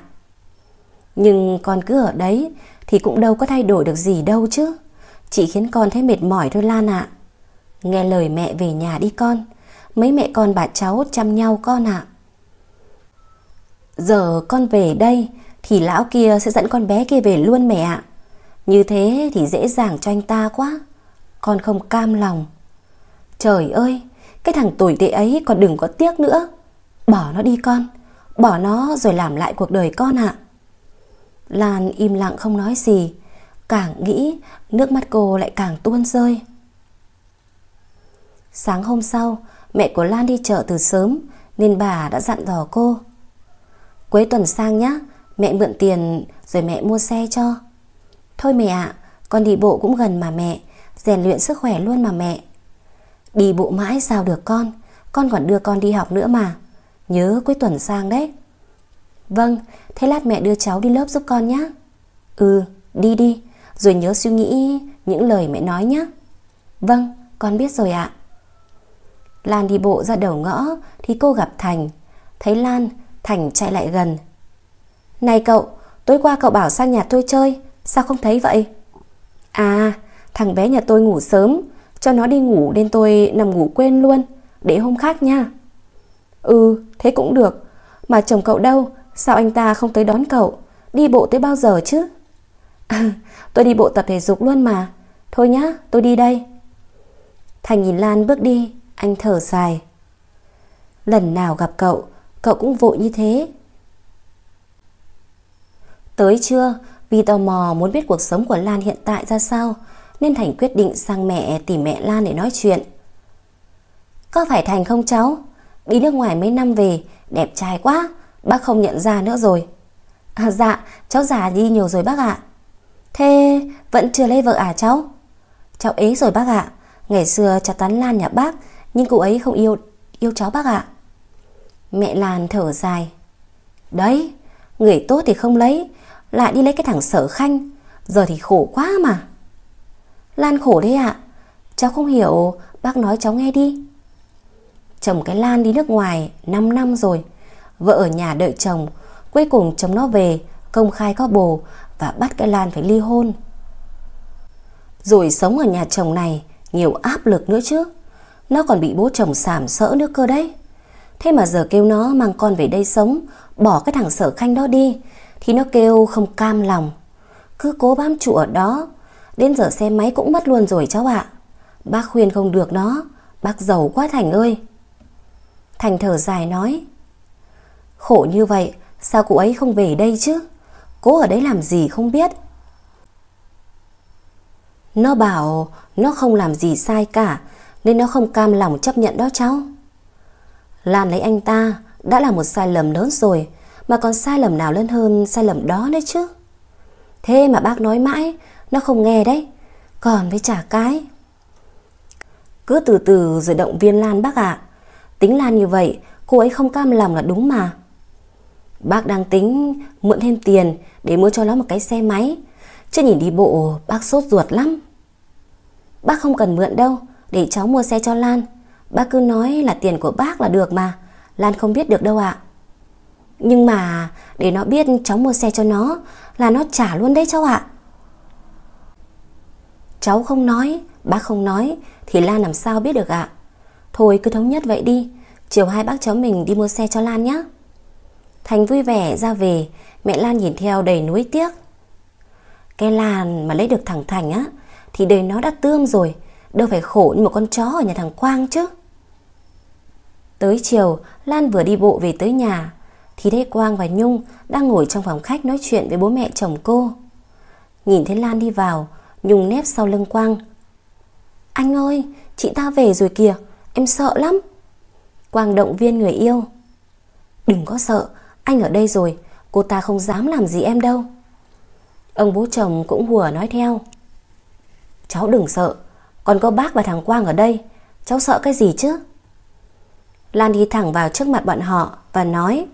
Speaker 1: Nhưng con cứ ở đấy thì cũng đâu có thay đổi được gì đâu chứ. Chỉ khiến con thấy mệt mỏi thôi Lan ạ. Nghe lời mẹ về nhà đi con. Mấy mẹ con bà cháu chăm nhau con ạ. Giờ con về đây thì lão kia sẽ dẫn con bé kia về luôn mẹ ạ. Như thế thì dễ dàng cho anh ta quá. Con không cam lòng. Trời ơi, cái thằng tồi tệ ấy còn đừng có tiếc nữa. Bỏ nó đi con. Bỏ nó rồi làm lại cuộc đời con ạ. Lan im lặng không nói gì. Càng nghĩ, nước mắt cô lại càng tuôn rơi. Sáng hôm sau, mẹ của Lan đi chợ từ sớm nên bà đã dặn dò cô. Cuối tuần sang nhá, mẹ mượn tiền rồi mẹ mua xe cho. Thôi mẹ ạ, con đi bộ cũng gần mà mẹ, rèn luyện sức khỏe luôn mà mẹ. Đi bộ mãi sao được con, con còn đưa con đi học nữa mà. Nhớ cuối tuần sang đấy Vâng, thế lát mẹ đưa cháu đi lớp giúp con nhé Ừ, đi đi Rồi nhớ suy nghĩ những lời mẹ nói nhé Vâng, con biết rồi ạ Lan đi bộ ra đầu ngõ Thì cô gặp Thành Thấy Lan, Thành chạy lại gần Này cậu, tối qua cậu bảo sang nhà tôi chơi Sao không thấy vậy À, thằng bé nhà tôi ngủ sớm Cho nó đi ngủ nên tôi nằm ngủ quên luôn Để hôm khác nha Ừ, Thế cũng được Mà chồng cậu đâu Sao anh ta không tới đón cậu Đi bộ tới bao giờ chứ Tôi đi bộ tập thể dục luôn mà Thôi nhá tôi đi đây Thành nhìn Lan bước đi Anh thở dài Lần nào gặp cậu Cậu cũng vội như thế Tới trưa Vì tò mò muốn biết cuộc sống của Lan hiện tại ra sao Nên Thành quyết định sang mẹ tìm mẹ Lan để nói chuyện Có phải Thành không cháu Đi nước ngoài mấy năm về Đẹp trai quá Bác không nhận ra nữa rồi à, Dạ cháu già đi nhiều rồi bác ạ Thế vẫn chưa lấy vợ à cháu Cháu ấy rồi bác ạ Ngày xưa cháu tán Lan nhà bác Nhưng cô ấy không yêu yêu cháu bác ạ Mẹ Lan thở dài Đấy Người tốt thì không lấy Lại đi lấy cái thằng sở khanh Giờ thì khổ quá mà Lan khổ đấy ạ Cháu không hiểu Bác nói cháu nghe đi Chồng cái Lan đi nước ngoài 5 năm rồi Vợ ở nhà đợi chồng Cuối cùng chồng nó về Công khai có bồ Và bắt cái Lan phải ly hôn Rồi sống ở nhà chồng này Nhiều áp lực nữa chứ Nó còn bị bố chồng sảm sỡ nữa cơ đấy Thế mà giờ kêu nó mang con về đây sống Bỏ cái thằng sở khanh đó đi Thì nó kêu không cam lòng Cứ cố bám trụ ở đó Đến giờ xe máy cũng mất luôn rồi cháu ạ Bác khuyên không được nó Bác giàu quá Thành ơi Thành thở dài nói Khổ như vậy Sao cụ ấy không về đây chứ Cố ở đấy làm gì không biết Nó bảo Nó không làm gì sai cả Nên nó không cam lòng chấp nhận đó cháu Lan lấy anh ta Đã là một sai lầm lớn rồi Mà còn sai lầm nào lớn hơn sai lầm đó đấy chứ Thế mà bác nói mãi Nó không nghe đấy Còn với trả cái Cứ từ từ rồi động viên Lan bác ạ à. Tính Lan như vậy, cô ấy không cam lòng là đúng mà. Bác đang tính mượn thêm tiền để mua cho nó một cái xe máy. Chứ nhìn đi bộ, bác sốt ruột lắm. Bác không cần mượn đâu, để cháu mua xe cho Lan. Bác cứ nói là tiền của bác là được mà. Lan không biết được đâu ạ. Nhưng mà để nó biết cháu mua xe cho nó là nó trả luôn đấy cháu ạ. Cháu không nói, bác không nói thì Lan làm sao biết được ạ. Thôi cứ thống nhất vậy đi Chiều hai bác cháu mình đi mua xe cho Lan nhé Thành vui vẻ ra về Mẹ Lan nhìn theo đầy nuối tiếc Cái Lan mà lấy được thằng Thành á Thì đời nó đã tương rồi Đâu phải khổ như một con chó ở nhà thằng Quang chứ Tới chiều Lan vừa đi bộ về tới nhà Thì thấy Quang và Nhung Đang ngồi trong phòng khách nói chuyện với bố mẹ chồng cô Nhìn thấy Lan đi vào Nhung nép sau lưng Quang Anh ơi Chị ta về rồi kìa em sợ lắm. Quang động viên người yêu. Đừng có sợ, anh ở đây rồi, cô ta không dám làm gì em đâu. Ông bố chồng cũng hùa nói theo. Cháu đừng sợ, còn có bác và thằng Quang ở đây, cháu sợ cái gì chứ? Lan đi thẳng vào trước mặt bọn họ và nói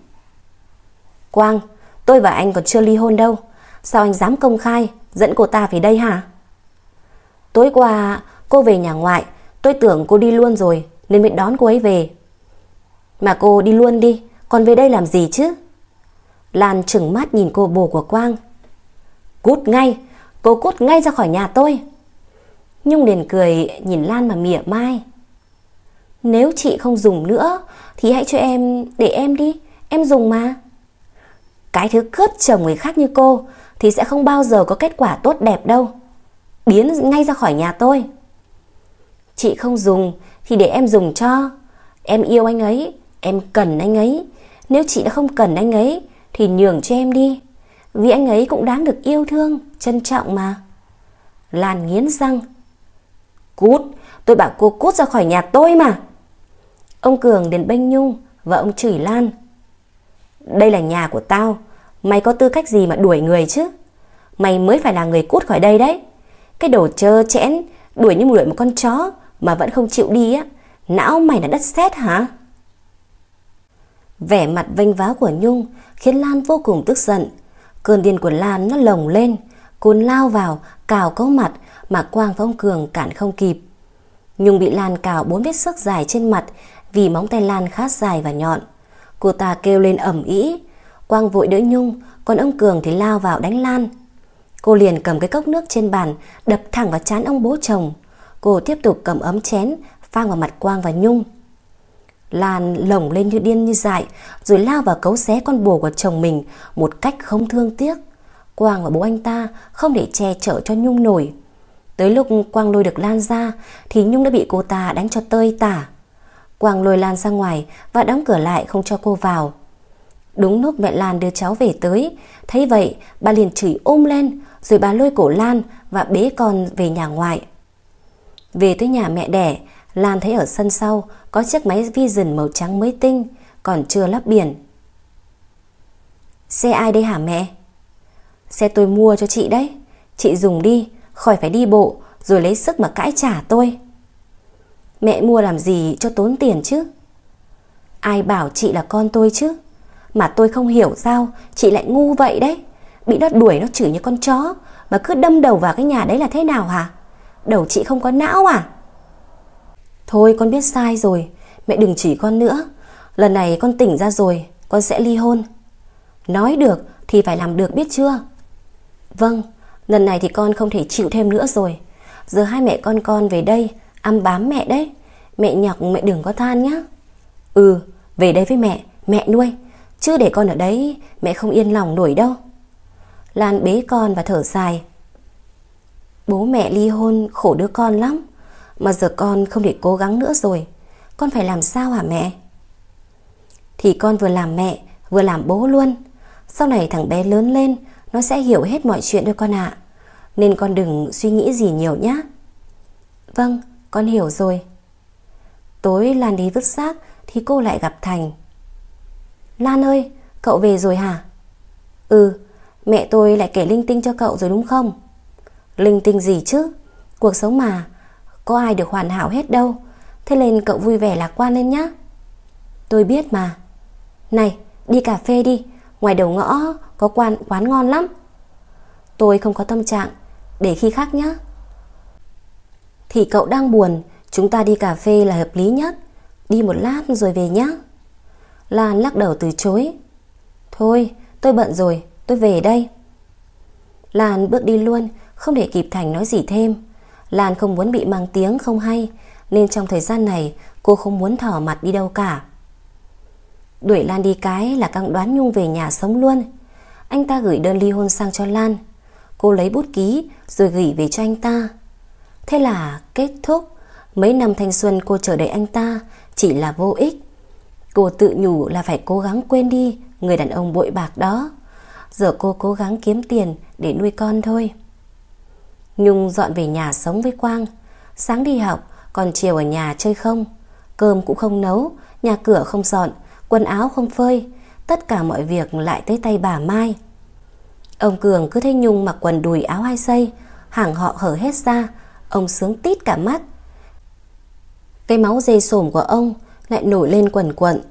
Speaker 1: Quang, tôi và anh còn chưa ly hôn đâu Sao anh dám công khai dẫn cô ta về đây hả? Tối qua cô về nhà ngoại Tôi tưởng cô đi luôn rồi Nên mới đón cô ấy về Mà cô đi luôn đi Còn về đây làm gì chứ Lan trừng mắt nhìn cô bồ của Quang Cút ngay Cô cút ngay ra khỏi nhà tôi Nhung liền cười nhìn Lan mà mỉa mai Nếu chị không dùng nữa Thì hãy cho em Để em đi Em dùng mà Cái thứ cướp chồng người khác như cô Thì sẽ không bao giờ có kết quả tốt đẹp đâu Biến ngay ra khỏi nhà tôi Chị không dùng Thì để em dùng cho Em yêu anh ấy Em cần anh ấy Nếu chị đã không cần anh ấy Thì nhường cho em đi Vì anh ấy cũng đáng được yêu thương Trân trọng mà Lan nghiến răng Cút Tôi bảo cô cút ra khỏi nhà tôi mà Ông Cường đến bênh Nhung Và ông chửi Lan Đây là nhà của tao Mày có tư cách gì mà đuổi người chứ Mày mới phải là người cút khỏi đây đấy Cái đồ chơ chẽn Đuổi như đuổi một con chó mà vẫn không chịu đi á, não mày là đất sét hả? Vẻ mặt vênh váo của Nhung khiến Lan vô cùng tức giận. Cơn điên của Lan nó lồng lên, cuốn lao vào, cào cấu mặt mà Quang Phong Cường cản không kịp. Nhung bị Lan cào bốn vết sức dài trên mặt vì móng tay Lan khá dài và nhọn. Cô ta kêu lên ẩm ý. Quang vội đỡ Nhung, còn ông Cường thì lao vào đánh Lan. Cô liền cầm cái cốc nước trên bàn, đập thẳng vào chán ông bố chồng. Cô tiếp tục cầm ấm chén, phang vào mặt Quang và Nhung. Lan lồng lên như điên như dại, rồi lao vào cấu xé con bồ của chồng mình một cách không thương tiếc. Quang và bố anh ta không để che chở cho Nhung nổi. Tới lúc Quang lôi được Lan ra thì Nhung đã bị cô ta đánh cho tơi tả. Quang lôi Lan ra ngoài và đóng cửa lại không cho cô vào. Đúng lúc mẹ Lan đưa cháu về tới, thấy vậy bà liền chửi ôm lên rồi bà lôi cổ Lan và bế con về nhà ngoại. Về tới nhà mẹ đẻ, Lan thấy ở sân sau có chiếc máy Vision màu trắng mới tinh, còn chưa lắp biển. Xe ai đây hả mẹ? Xe tôi mua cho chị đấy. Chị dùng đi, khỏi phải đi bộ rồi lấy sức mà cãi trả tôi. Mẹ mua làm gì cho tốn tiền chứ? Ai bảo chị là con tôi chứ? Mà tôi không hiểu sao chị lại ngu vậy đấy. Bị nó đuổi nó chửi như con chó mà cứ đâm đầu vào cái nhà đấy là thế nào hả? đầu chị không có não à? Thôi con biết sai rồi, mẹ đừng chỉ con nữa. Lần này con tỉnh ra rồi, con sẽ ly hôn. Nói được thì phải làm được biết chưa? Vâng, lần này thì con không thể chịu thêm nữa rồi. Giờ hai mẹ con con về đây, ăn bám mẹ đấy. Mẹ nhọc mẹ đừng có than nhá. Ừ, về đây với mẹ, mẹ nuôi. Chứ để con ở đấy mẹ không yên lòng nổi đâu. Lan bế con và thở dài Bố mẹ ly hôn khổ đứa con lắm Mà giờ con không thể cố gắng nữa rồi Con phải làm sao hả mẹ Thì con vừa làm mẹ Vừa làm bố luôn Sau này thằng bé lớn lên Nó sẽ hiểu hết mọi chuyện thôi con ạ Nên con đừng suy nghĩ gì nhiều nhé Vâng con hiểu rồi Tối Lan đi vứt xác Thì cô lại gặp Thành Lan ơi cậu về rồi hả Ừ mẹ tôi lại kể linh tinh cho cậu rồi đúng không Linh tinh gì chứ Cuộc sống mà Có ai được hoàn hảo hết đâu Thế nên cậu vui vẻ lạc quan lên nhá Tôi biết mà Này đi cà phê đi Ngoài đầu ngõ có quán, quán ngon lắm Tôi không có tâm trạng Để khi khác nhá Thì cậu đang buồn Chúng ta đi cà phê là hợp lý nhất Đi một lát rồi về nhá Lan lắc đầu từ chối Thôi tôi bận rồi tôi về đây Lan bước đi luôn không để kịp Thành nói gì thêm Lan không muốn bị mang tiếng không hay Nên trong thời gian này cô không muốn thỏ mặt đi đâu cả Đuổi Lan đi cái là căng đoán Nhung về nhà sống luôn Anh ta gửi đơn ly hôn sang cho Lan Cô lấy bút ký rồi gửi về cho anh ta Thế là kết thúc Mấy năm thanh xuân cô chờ đợi anh ta Chỉ là vô ích Cô tự nhủ là phải cố gắng quên đi Người đàn ông bội bạc đó Giờ cô cố gắng kiếm tiền để nuôi con thôi Nhung dọn về nhà sống với Quang Sáng đi học Còn chiều ở nhà chơi không Cơm cũng không nấu Nhà cửa không dọn Quần áo không phơi Tất cả mọi việc lại tới tay bà Mai Ông Cường cứ thấy Nhung mặc quần đùi áo hai dây Hàng họ hở hết ra Ông sướng tít cả mắt Cái máu dê sổm của ông Lại nổi lên quần quận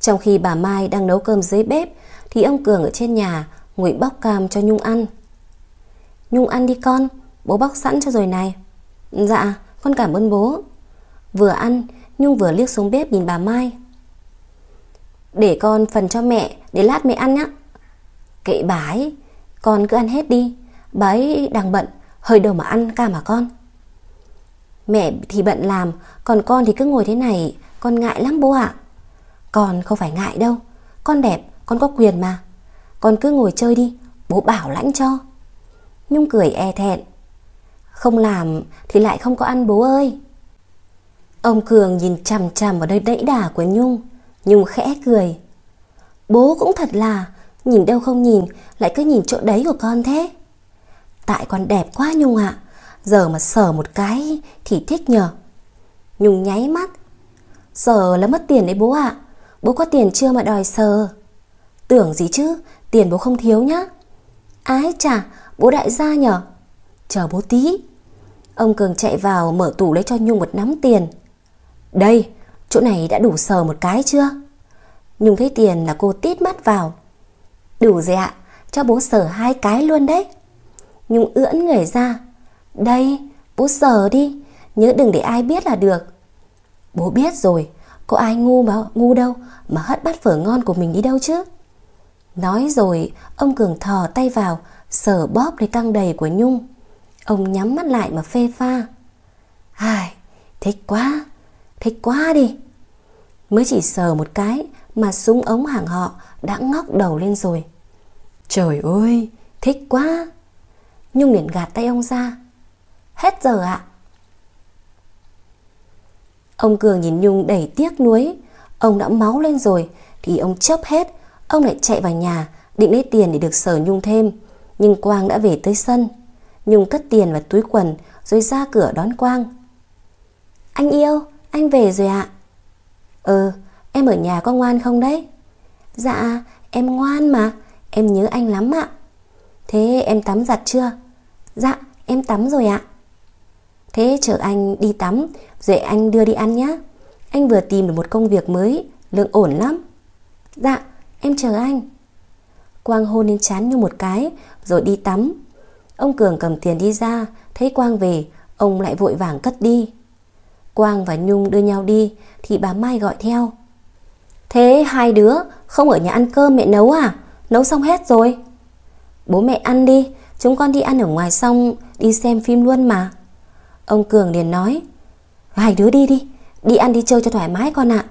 Speaker 1: Trong khi bà Mai đang nấu cơm dưới bếp Thì ông Cường ở trên nhà Ngồi bóc cam cho Nhung ăn Nhung ăn đi con Bố bóc sẵn cho rồi này Dạ con cảm ơn bố Vừa ăn Nhung vừa liếc xuống bếp nhìn bà Mai Để con phần cho mẹ Để lát mẹ ăn nhá Kệ bà ấy Con cứ ăn hết đi Bà ấy đang bận Hơi đầu mà ăn ca mà con Mẹ thì bận làm Còn con thì cứ ngồi thế này Con ngại lắm bố ạ Con không phải ngại đâu Con đẹp con có quyền mà Con cứ ngồi chơi đi Bố bảo lãnh cho Nhung cười e thẹn. Không làm thì lại không có ăn bố ơi. Ông Cường nhìn chằm chằm vào nơi đẫy đà của Nhung. Nhung khẽ cười. Bố cũng thật là, nhìn đâu không nhìn, lại cứ nhìn chỗ đấy của con thế. Tại con đẹp quá Nhung ạ, à. giờ mà sờ một cái thì thích nhờ. Nhung nháy mắt. Sờ là mất tiền đấy bố ạ, à. bố có tiền chưa mà đòi sờ. Tưởng gì chứ, tiền bố không thiếu nhá. Ái chà, Bố đại gia nhở? Chờ bố tí. Ông Cường chạy vào mở tủ lấy cho Nhung một nắm tiền. Đây, chỗ này đã đủ sờ một cái chưa? Nhung thấy tiền là cô tít mắt vào. Đủ rồi ạ, cho bố sờ hai cái luôn đấy. Nhung ưỡn người ra. Đây, bố sờ đi, nhớ đừng để ai biết là được. Bố biết rồi, có ai ngu mà ngu đâu mà hất bát phở ngon của mình đi đâu chứ. Nói rồi, ông Cường thò tay vào, sờ bóp lấy căng đầy của Nhung. Ông nhắm mắt lại mà phê pha. Ai, thích quá, thích quá đi. Mới chỉ sờ một cái mà súng ống hàng họ đã ngóc đầu lên rồi. Trời ơi, thích quá. Nhung liền gạt tay ông ra. Hết giờ ạ. Ông Cường nhìn Nhung đầy tiếc nuối. Ông đã máu lên rồi thì ông chấp hết. Ông lại chạy vào nhà định lấy tiền để được sờ Nhung thêm. Nhưng Quang đã về tới sân Nhung cất tiền vào túi quần Rồi ra cửa đón Quang Anh yêu, anh về rồi ạ à. Ừ, em ở nhà có ngoan không đấy? Dạ, em ngoan mà Em nhớ anh lắm ạ Thế em tắm giặt chưa? Dạ, em tắm rồi ạ Thế chờ anh đi tắm Rồi anh đưa đi ăn nhé Anh vừa tìm được một công việc mới Lương ổn lắm Dạ, em chờ anh Quang hôn lên chán như một cái rồi đi tắm. Ông Cường cầm tiền đi ra, thấy Quang về, ông lại vội vàng cất đi. Quang và Nhung đưa nhau đi, thì bà Mai gọi theo. Thế hai đứa không ở nhà ăn cơm mẹ nấu à? Nấu xong hết rồi. Bố mẹ ăn đi, chúng con đi ăn ở ngoài xong, đi xem phim luôn mà. Ông Cường liền nói, hai đứa đi đi, đi ăn đi chơi cho thoải mái con ạ.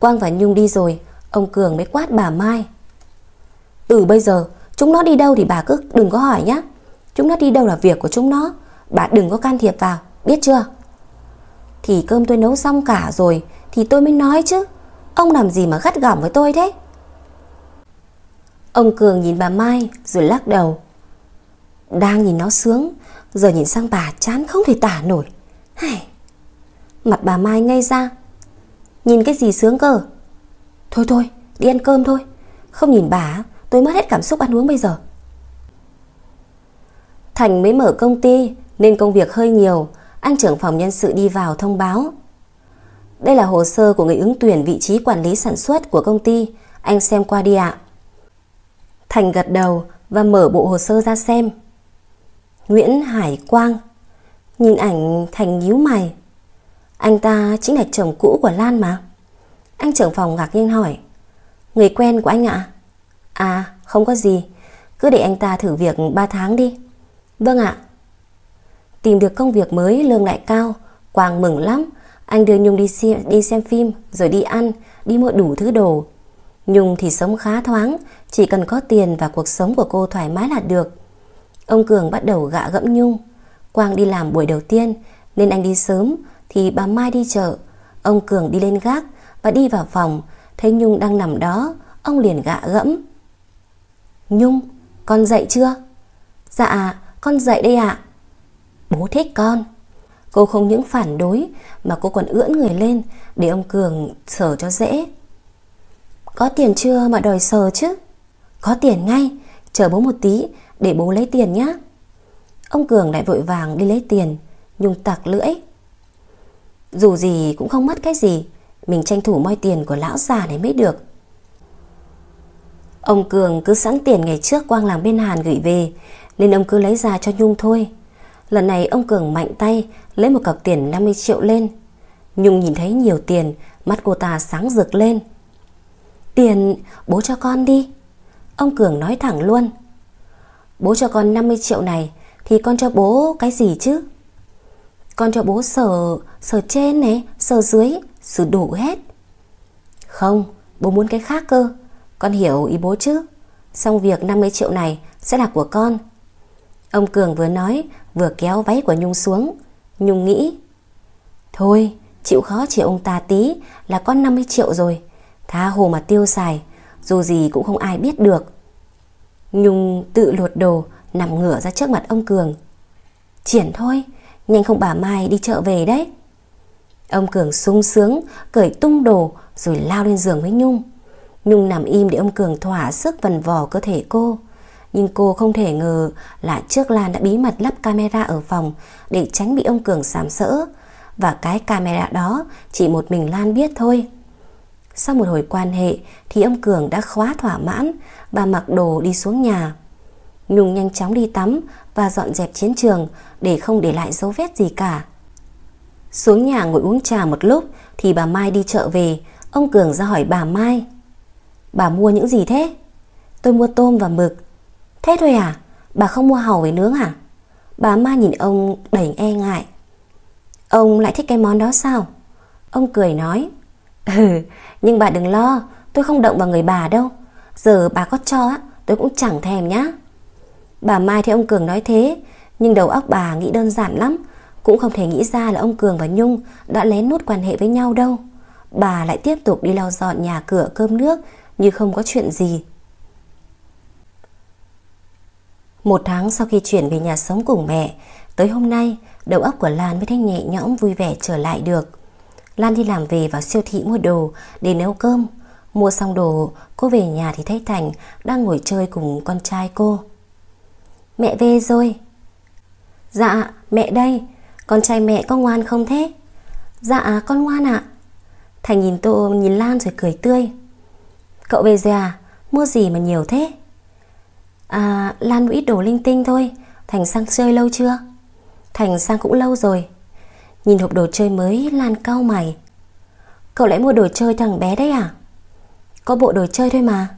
Speaker 1: Quang và Nhung đi rồi, ông Cường mới quát bà Mai. Từ bây giờ, Chúng nó đi đâu thì bà cứ đừng có hỏi nhá Chúng nó đi đâu là việc của chúng nó Bà đừng có can thiệp vào Biết chưa Thì cơm tôi nấu xong cả rồi Thì tôi mới nói chứ Ông làm gì mà gắt gỏng với tôi thế Ông Cường nhìn bà Mai Rồi lắc đầu Đang nhìn nó sướng Giờ nhìn sang bà chán không thể tả nổi Hay. Mặt bà Mai ngay ra Nhìn cái gì sướng cơ Thôi thôi đi ăn cơm thôi Không nhìn bà Tôi mất hết cảm xúc ăn uống bây giờ Thành mới mở công ty Nên công việc hơi nhiều Anh trưởng phòng nhân sự đi vào thông báo Đây là hồ sơ của người ứng tuyển Vị trí quản lý sản xuất của công ty Anh xem qua đi ạ Thành gật đầu Và mở bộ hồ sơ ra xem Nguyễn Hải Quang Nhìn ảnh Thành nhíu mày Anh ta chính là chồng cũ của Lan mà Anh trưởng phòng ngạc nhiên hỏi Người quen của anh ạ À không có gì Cứ để anh ta thử việc 3 tháng đi Vâng ạ Tìm được công việc mới lương lại cao Quang mừng lắm Anh đưa Nhung đi xem, đi xem phim Rồi đi ăn Đi mua đủ thứ đồ Nhung thì sống khá thoáng Chỉ cần có tiền và cuộc sống của cô thoải mái là được Ông Cường bắt đầu gạ gẫm Nhung Quang đi làm buổi đầu tiên Nên anh đi sớm Thì bà Mai đi chợ Ông Cường đi lên gác Và đi vào phòng Thấy Nhung đang nằm đó Ông liền gạ gẫm Nhung, con dậy chưa? Dạ, con dậy đây ạ. Bố thích con. Cô không những phản đối mà cô còn ưỡn người lên để ông Cường sờ cho dễ. Có tiền chưa mà đòi sờ chứ? Có tiền ngay, chờ bố một tí để bố lấy tiền nhé. Ông Cường lại vội vàng đi lấy tiền, Nhung tặc lưỡi. Dù gì cũng không mất cái gì, mình tranh thủ moi tiền của lão già này mới được. Ông Cường cứ sẵn tiền ngày trước Quang làm bên Hàn gửi về Nên ông cứ lấy ra cho Nhung thôi Lần này ông Cường mạnh tay Lấy một cọc tiền 50 triệu lên Nhung nhìn thấy nhiều tiền Mắt cô ta sáng rực lên Tiền bố cho con đi Ông Cường nói thẳng luôn Bố cho con 50 triệu này Thì con cho bố cái gì chứ Con cho bố sở sở trên này, sở dưới sở đủ hết Không, bố muốn cái khác cơ con hiểu ý bố chứ? Xong việc 50 triệu này sẽ là của con. Ông Cường vừa nói, vừa kéo váy của Nhung xuống. Nhung nghĩ, thôi, chịu khó chỉ ông ta tí là con 50 triệu rồi. Tha hồ mà tiêu xài, dù gì cũng không ai biết được. Nhung tự lột đồ, nằm ngửa ra trước mặt ông Cường. Triển thôi, nhanh không bà Mai đi chợ về đấy. Ông Cường sung sướng, cởi tung đồ rồi lao lên giường với Nhung. Nhung nằm im để ông Cường thỏa sức vần vò cơ thể cô. Nhưng cô không thể ngờ là trước Lan đã bí mật lắp camera ở phòng để tránh bị ông Cường sám sỡ. Và cái camera đó chỉ một mình Lan biết thôi. Sau một hồi quan hệ thì ông Cường đã khóa thỏa mãn và mặc đồ đi xuống nhà. Nhung nhanh chóng đi tắm và dọn dẹp chiến trường để không để lại dấu vết gì cả. Xuống nhà ngồi uống trà một lúc thì bà Mai đi chợ về, ông Cường ra hỏi bà Mai. Bà mua những gì thế? Tôi mua tôm và mực. Thế thôi à? Bà không mua hàu với nướng à? Bà ma nhìn ông đầy e ngại. Ông lại thích cái món đó sao? Ông cười nói. Ừ, nhưng bà đừng lo, tôi không động vào người bà đâu. Giờ bà có cho tôi cũng chẳng thèm nhá. Bà Mai thấy ông Cường nói thế, nhưng đầu óc bà nghĩ đơn giản lắm, cũng không thể nghĩ ra là ông Cường và Nhung đã lén nút quan hệ với nhau đâu. Bà lại tiếp tục đi lau dọn nhà cửa cơm nước, như không có chuyện gì. Một tháng sau khi chuyển về nhà sống cùng mẹ, tới hôm nay, đầu óc của Lan mới thấy nhẹ nhõm vui vẻ trở lại được. Lan đi làm về vào siêu thị mua đồ để nấu cơm. Mua xong đồ, cô về nhà thì thấy Thành đang ngồi chơi cùng con trai cô. Mẹ về rồi. Dạ, mẹ đây. Con trai mẹ có ngoan không thế? Dạ, con ngoan ạ. À. Thành nhìn tô nhìn Lan rồi cười tươi. Cậu về rồi à? Mua gì mà nhiều thế? À, Lan mua ít đồ linh tinh thôi. Thành sang chơi lâu chưa? Thành sang cũng lâu rồi. Nhìn hộp đồ chơi mới, Lan cau mày. Cậu lại mua đồ chơi thằng bé đấy à? Có bộ đồ chơi thôi mà.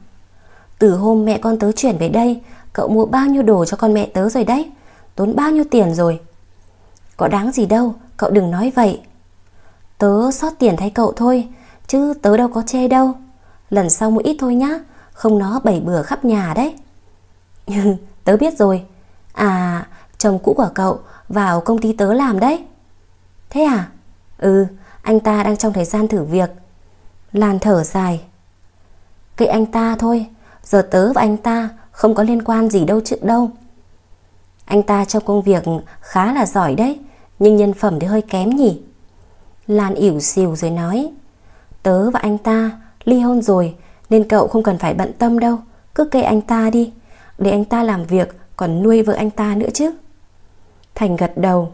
Speaker 1: Từ hôm mẹ con tớ chuyển về đây, cậu mua bao nhiêu đồ cho con mẹ tớ rồi đấy. Tốn bao nhiêu tiền rồi. Có đáng gì đâu, cậu đừng nói vậy. Tớ sót tiền thay cậu thôi, chứ tớ đâu có chê đâu. Lần sau mua ít thôi nhá Không nó bảy bừa khắp nhà đấy Tớ biết rồi À chồng cũ của cậu Vào công ty tớ làm đấy Thế à Ừ anh ta đang trong thời gian thử việc Lan thở dài kệ anh ta thôi Giờ tớ và anh ta không có liên quan gì đâu chứ đâu Anh ta trong công việc khá là giỏi đấy Nhưng nhân phẩm thì hơi kém nhỉ Lan ỉu xìu rồi nói Tớ và anh ta ly hôn rồi Nên cậu không cần phải bận tâm đâu Cứ kệ anh ta đi Để anh ta làm việc còn nuôi vợ anh ta nữa chứ Thành gật đầu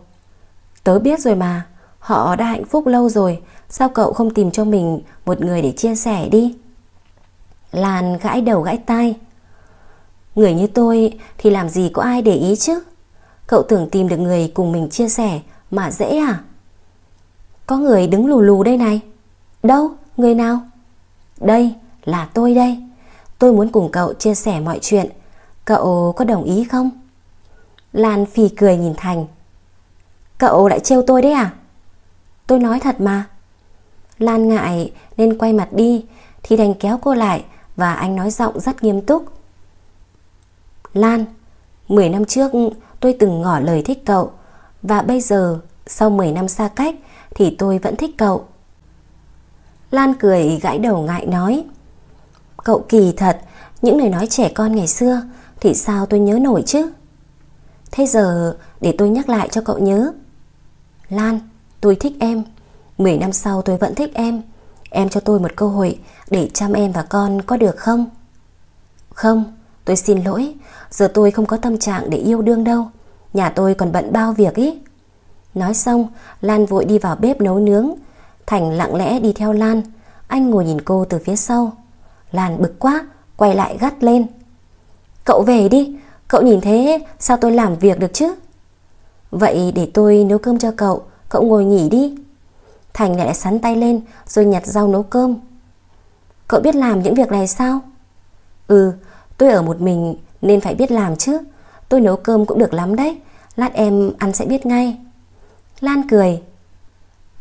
Speaker 1: Tớ biết rồi mà Họ đã hạnh phúc lâu rồi Sao cậu không tìm cho mình một người để chia sẻ đi Lan gãi đầu gãi tai Người như tôi thì làm gì có ai để ý chứ Cậu tưởng tìm được người cùng mình chia sẻ Mà dễ à Có người đứng lù lù đây này Đâu người nào đây, là tôi đây. Tôi muốn cùng cậu chia sẻ mọi chuyện. Cậu có đồng ý không? Lan phì cười nhìn Thành. Cậu lại trêu tôi đấy à? Tôi nói thật mà. Lan ngại nên quay mặt đi thì Thành kéo cô lại và anh nói giọng rất nghiêm túc. Lan, 10 năm trước tôi từng ngỏ lời thích cậu và bây giờ sau 10 năm xa cách thì tôi vẫn thích cậu. Lan cười gãi đầu ngại nói Cậu kỳ thật Những lời nói trẻ con ngày xưa Thì sao tôi nhớ nổi chứ Thế giờ để tôi nhắc lại cho cậu nhớ Lan Tôi thích em 10 năm sau tôi vẫn thích em Em cho tôi một cơ hội Để chăm em và con có được không Không tôi xin lỗi Giờ tôi không có tâm trạng để yêu đương đâu Nhà tôi còn bận bao việc ý Nói xong Lan vội đi vào bếp nấu nướng Thành lặng lẽ đi theo Lan Anh ngồi nhìn cô từ phía sau Lan bực quá Quay lại gắt lên Cậu về đi Cậu nhìn thế sao tôi làm việc được chứ Vậy để tôi nấu cơm cho cậu Cậu ngồi nghỉ đi Thành lại sắn tay lên Rồi nhặt rau nấu cơm Cậu biết làm những việc này sao Ừ tôi ở một mình Nên phải biết làm chứ Tôi nấu cơm cũng được lắm đấy Lát em ăn sẽ biết ngay Lan cười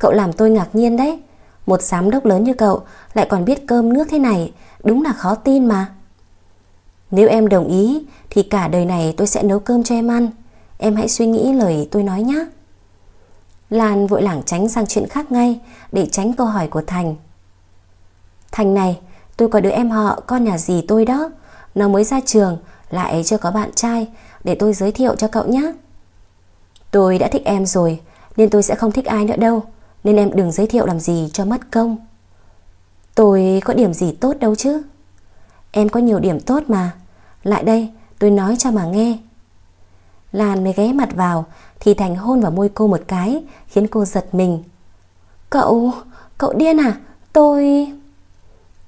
Speaker 1: Cậu làm tôi ngạc nhiên đấy Một giám đốc lớn như cậu Lại còn biết cơm nước thế này Đúng là khó tin mà Nếu em đồng ý Thì cả đời này tôi sẽ nấu cơm cho em ăn Em hãy suy nghĩ lời tôi nói nhé Lan vội lảng tránh sang chuyện khác ngay Để tránh câu hỏi của Thành Thành này Tôi có đứa em họ con nhà gì tôi đó Nó mới ra trường Lại chưa có bạn trai Để tôi giới thiệu cho cậu nhé Tôi đã thích em rồi Nên tôi sẽ không thích ai nữa đâu nên em đừng giới thiệu làm gì cho mất công Tôi có điểm gì tốt đâu chứ Em có nhiều điểm tốt mà Lại đây tôi nói cho mà nghe Lan mới ghé mặt vào Thì Thành hôn vào môi cô một cái Khiến cô giật mình Cậu, cậu điên à Tôi...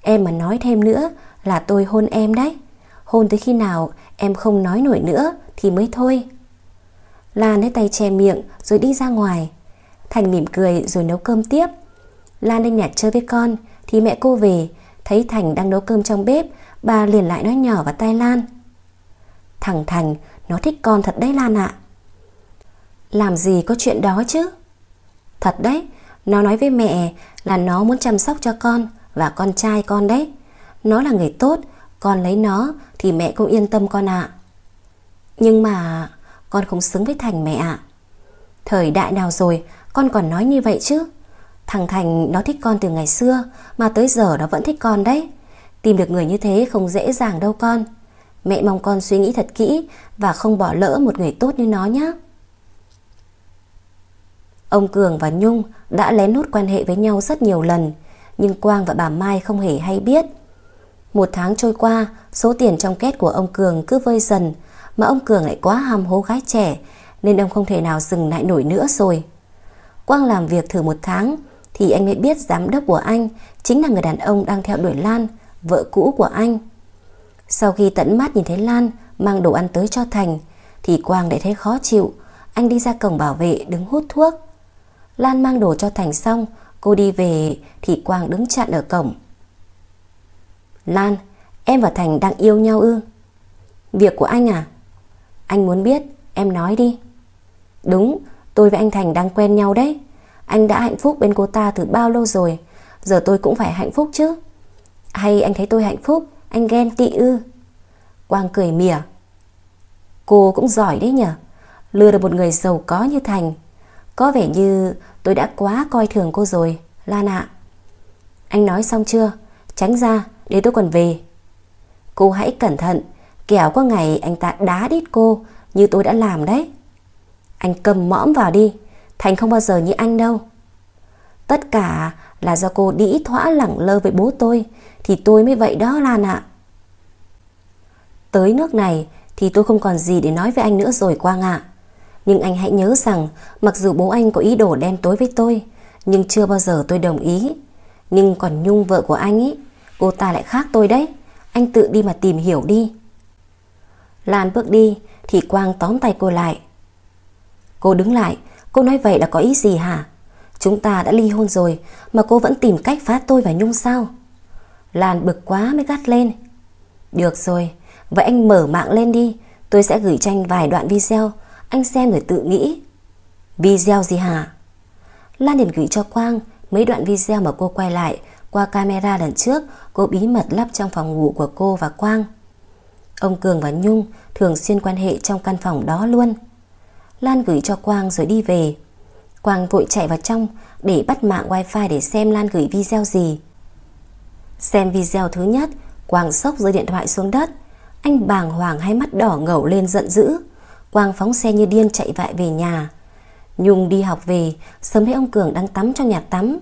Speaker 1: Em mà nói thêm nữa là tôi hôn em đấy Hôn tới khi nào em không nói nổi nữa Thì mới thôi Lan lấy tay che miệng rồi đi ra ngoài Thành mỉm cười rồi nấu cơm tiếp. Lan lên nhà chơi với con, thì mẹ cô về, thấy Thành đang nấu cơm trong bếp, bà liền lại nói nhỏ vào tai Lan. Thằng Thành, nó thích con thật đấy Lan ạ. Làm gì có chuyện đó chứ? Thật đấy, nó nói với mẹ là nó muốn chăm sóc cho con và con trai con đấy. Nó là người tốt, con lấy nó thì mẹ cũng yên tâm con ạ. Nhưng mà con không xứng với Thành mẹ ạ. Thời đại nào rồi con còn nói như vậy chứ Thằng Thành nó thích con từ ngày xưa Mà tới giờ nó vẫn thích con đấy Tìm được người như thế không dễ dàng đâu con Mẹ mong con suy nghĩ thật kỹ Và không bỏ lỡ một người tốt như nó nhé Ông Cường và Nhung đã lén nút quan hệ với nhau rất nhiều lần Nhưng Quang và bà Mai không hề hay biết Một tháng trôi qua Số tiền trong két của ông Cường cứ vơi dần Mà ông Cường lại quá ham hố gái trẻ Nên ông không thể nào dừng lại nổi nữa rồi Quang làm việc thử một tháng thì anh mới biết giám đốc của anh chính là người đàn ông đang theo đuổi Lan, vợ cũ của anh. Sau khi tận mắt nhìn thấy Lan mang đồ ăn tới cho Thành thì Quang lại thấy khó chịu. Anh đi ra cổng bảo vệ đứng hút thuốc. Lan mang đồ cho Thành xong cô đi về thì Quang đứng chặn ở cổng. Lan, em và Thành đang yêu nhau ư? Việc của anh à? Anh muốn biết, em nói đi. Đúng, Tôi với anh Thành đang quen nhau đấy Anh đã hạnh phúc bên cô ta từ bao lâu rồi Giờ tôi cũng phải hạnh phúc chứ Hay anh thấy tôi hạnh phúc Anh ghen tị ư Quang cười mỉa Cô cũng giỏi đấy nhở Lừa được một người giàu có như Thành Có vẻ như tôi đã quá coi thường cô rồi Lan ạ Anh nói xong chưa Tránh ra để tôi còn về Cô hãy cẩn thận Kẻo có ngày anh ta đá đít cô Như tôi đã làm đấy anh cầm mõm vào đi Thành không bao giờ như anh đâu Tất cả là do cô đĩ thỏa lẳng lơ với bố tôi Thì tôi mới vậy đó Lan ạ Tới nước này Thì tôi không còn gì để nói với anh nữa rồi Quang ạ Nhưng anh hãy nhớ rằng Mặc dù bố anh có ý đồ đem tối với tôi Nhưng chưa bao giờ tôi đồng ý Nhưng còn Nhung vợ của anh ấy Cô ta lại khác tôi đấy Anh tự đi mà tìm hiểu đi Lan bước đi Thì Quang tóm tay cô lại Cô đứng lại, cô nói vậy là có ý gì hả? Chúng ta đã ly hôn rồi mà cô vẫn tìm cách phá tôi và Nhung sao? Lan bực quá mới gắt lên. Được rồi, vậy anh mở mạng lên đi, tôi sẽ gửi tranh vài đoạn video, anh xem rồi tự nghĩ. Video gì hả? Lan liền gửi cho Quang mấy đoạn video mà cô quay lại qua camera lần trước cô bí mật lắp trong phòng ngủ của cô và Quang. Ông Cường và Nhung thường xuyên quan hệ trong căn phòng đó luôn. Lan gửi cho Quang rồi đi về. Quang vội chạy vào trong để bắt mạng wifi để xem Lan gửi video gì. Xem video thứ nhất, Quang sốc rơi điện thoại xuống đất. Anh bàng hoàng hai mắt đỏ ngầu lên giận dữ. Quang phóng xe như điên chạy vại về nhà. Nhung đi học về, sớm thấy ông Cường đang tắm trong nhà tắm.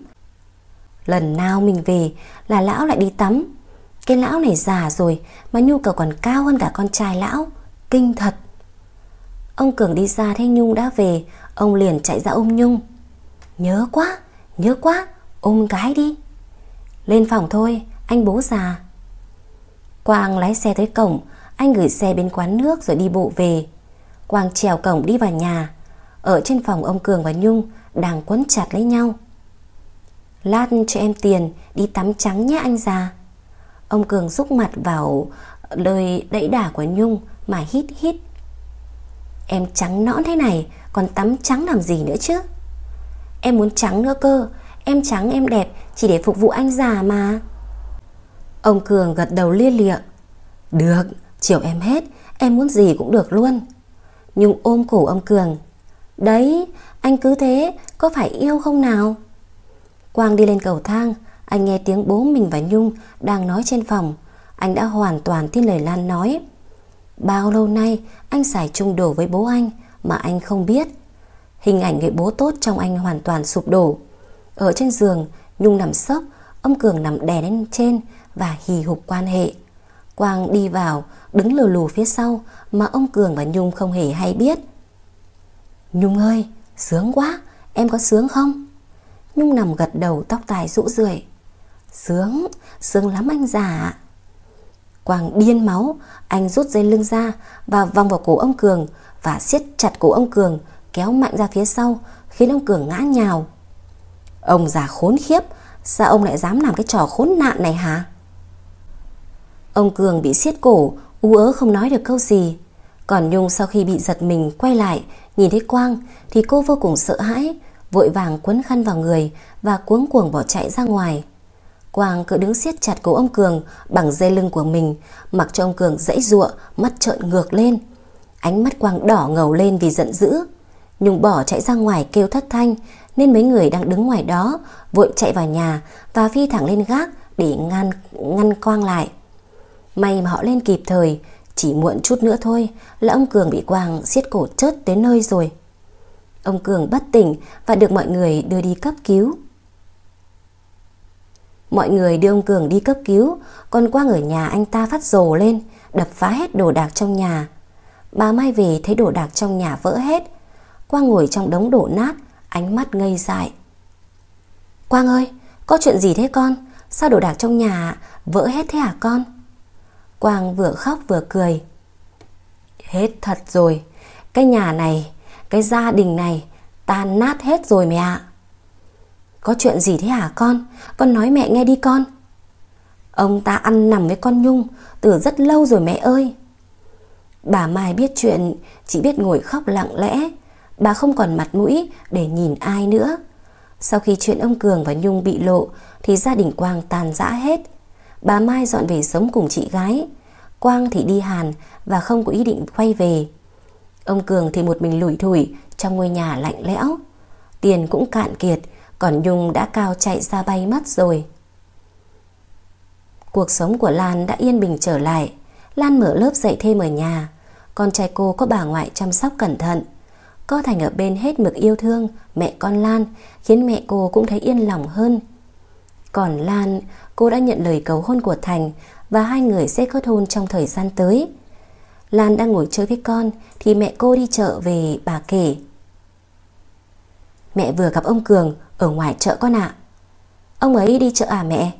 Speaker 1: Lần nào mình về là lão lại đi tắm. Cái lão này già rồi mà nhu cầu còn cao hơn cả con trai lão. Kinh thật. Ông Cường đi ra thấy Nhung đã về Ông liền chạy ra ôm Nhung Nhớ quá, nhớ quá Ôm cái đi Lên phòng thôi, anh bố già Quang lái xe tới cổng Anh gửi xe bên quán nước rồi đi bộ về Quang trèo cổng đi vào nhà Ở trên phòng ông Cường và Nhung Đang quấn chặt lấy nhau Lát cho em tiền Đi tắm trắng nhé anh già Ông Cường rúc mặt vào Lời đẩy đả của Nhung Mà hít hít Em trắng nõn thế này Còn tắm trắng làm gì nữa chứ Em muốn trắng nữa cơ Em trắng em đẹp chỉ để phục vụ anh già mà Ông Cường gật đầu lia lịa Được chiều em hết Em muốn gì cũng được luôn Nhung ôm cổ ông Cường Đấy anh cứ thế Có phải yêu không nào Quang đi lên cầu thang Anh nghe tiếng bố mình và Nhung đang nói trên phòng Anh đã hoàn toàn tin lời Lan nói Bao lâu nay anh xài chung đồ với bố anh mà anh không biết. Hình ảnh người bố tốt trong anh hoàn toàn sụp đổ. Ở trên giường, Nhung nằm sốc, ông Cường nằm đè lên trên và hì hục quan hệ. Quang đi vào, đứng lù lù phía sau mà ông Cường và Nhung không hề hay biết. Nhung ơi, sướng quá, em có sướng không? Nhung nằm gật đầu tóc tài rũ rượi. Sướng, sướng lắm anh già ạ. Quang điên máu, anh rút dây lưng ra và vòng vào cổ ông Cường và siết chặt cổ ông Cường, kéo mạnh ra phía sau, khiến ông Cường ngã nhào. Ông già khốn khiếp, sao ông lại dám làm cái trò khốn nạn này hả? Ông Cường bị siết cổ, u ớ không nói được câu gì. Còn Nhung sau khi bị giật mình quay lại, nhìn thấy Quang thì cô vô cùng sợ hãi, vội vàng quấn khăn vào người và cuống cuồng bỏ chạy ra ngoài. Quang cứ đứng siết chặt cổ ông Cường bằng dây lưng của mình, mặc cho ông Cường dãy ruộng, mắt trợn ngược lên. Ánh mắt Quang đỏ ngầu lên vì giận dữ. Nhung bỏ chạy ra ngoài kêu thất thanh, nên mấy người đang đứng ngoài đó vội chạy vào nhà và phi thẳng lên gác để ngăn, ngăn Quang lại. May mà họ lên kịp thời, chỉ muộn chút nữa thôi là ông Cường bị Quang siết cổ chết tới nơi rồi. Ông Cường bất tỉnh và được mọi người đưa đi cấp cứu. Mọi người đưa ông Cường đi cấp cứu, còn Quang ở nhà anh ta phát rồ lên, đập phá hết đồ đạc trong nhà. Bà Mai về thấy đồ đạc trong nhà vỡ hết. Quang ngồi trong đống đổ nát, ánh mắt ngây dại. Quang ơi, có chuyện gì thế con? Sao đồ đạc trong nhà vỡ hết thế hả con? Quang vừa khóc vừa cười. Hết thật rồi, cái nhà này, cái gia đình này tan nát hết rồi mẹ ạ. Có chuyện gì thế hả con? Con nói mẹ nghe đi con. Ông ta ăn nằm với con Nhung từ rất lâu rồi mẹ ơi. Bà Mai biết chuyện, chỉ biết ngồi khóc lặng lẽ. Bà không còn mặt mũi để nhìn ai nữa. Sau khi chuyện ông Cường và Nhung bị lộ thì gia đình Quang tàn rã hết. Bà Mai dọn về sống cùng chị gái. Quang thì đi Hàn và không có ý định quay về. Ông Cường thì một mình lủi thủi trong ngôi nhà lạnh lẽo. Tiền cũng cạn kiệt còn Nhung đã cao chạy ra bay mất rồi Cuộc sống của Lan đã yên bình trở lại Lan mở lớp dạy thêm ở nhà Con trai cô có bà ngoại chăm sóc cẩn thận Có Thành ở bên hết mực yêu thương Mẹ con Lan Khiến mẹ cô cũng thấy yên lòng hơn Còn Lan Cô đã nhận lời cầu hôn của Thành Và hai người sẽ kết hôn trong thời gian tới Lan đang ngồi chơi với con Thì mẹ cô đi chợ về bà kể Mẹ vừa gặp ông Cường Ở ngoài chợ con ạ Ông ấy đi chợ à mẹ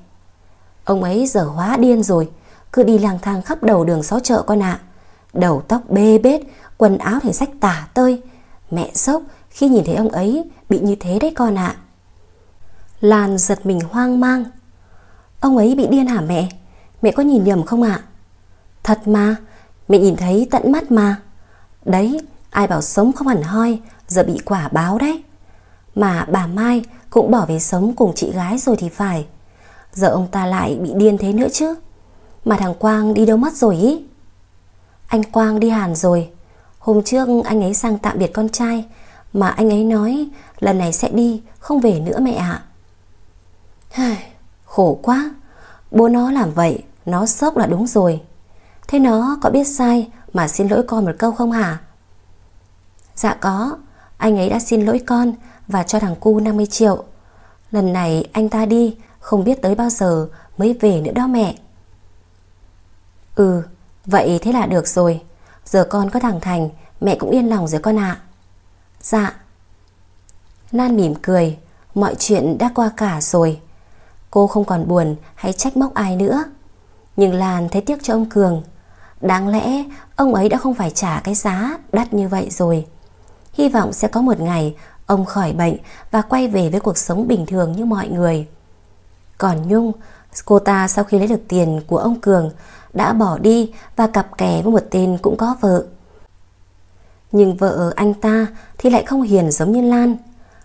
Speaker 1: Ông ấy giờ hóa điên rồi Cứ đi lang thang khắp đầu đường xó chợ con ạ Đầu tóc bê bết Quần áo thì rách tả tơi Mẹ sốc khi nhìn thấy ông ấy Bị như thế đấy con ạ Lan giật mình hoang mang Ông ấy bị điên hả mẹ Mẹ có nhìn nhầm không ạ Thật mà Mẹ nhìn thấy tận mắt mà Đấy ai bảo sống không hẳn hoi Giờ bị quả báo đấy mà bà Mai cũng bỏ về sống cùng chị gái rồi thì phải Giờ ông ta lại bị điên thế nữa chứ Mà thằng Quang đi đâu mất rồi ý Anh Quang đi Hàn rồi Hôm trước anh ấy sang tạm biệt con trai Mà anh ấy nói lần này sẽ đi Không về nữa mẹ ạ Khổ quá Bố nó làm vậy Nó sốc là đúng rồi Thế nó có biết sai mà xin lỗi con một câu không hả? Dạ có, anh ấy đã xin lỗi con và cho thằng cu 50 triệu. Lần này anh ta đi, không biết tới bao giờ mới về nữa đó mẹ. Ừ, vậy thế là được rồi. Giờ con có thằng Thành, mẹ cũng yên lòng rồi con ạ. Dạ. Lan mỉm cười, mọi chuyện đã qua cả rồi. Cô không còn buồn hay trách móc ai nữa. Nhưng Lan thấy tiếc cho ông Cường. Đáng lẽ ông ấy đã không phải trả cái giá đắt như vậy rồi. Hy vọng sẽ có một ngày Ông khỏi bệnh và quay về với cuộc sống bình thường như mọi người. Còn Nhung, cô ta sau khi lấy được tiền của ông Cường đã bỏ đi và cặp kè với một tên cũng có vợ. Nhưng vợ anh ta thì lại không hiền giống như Lan.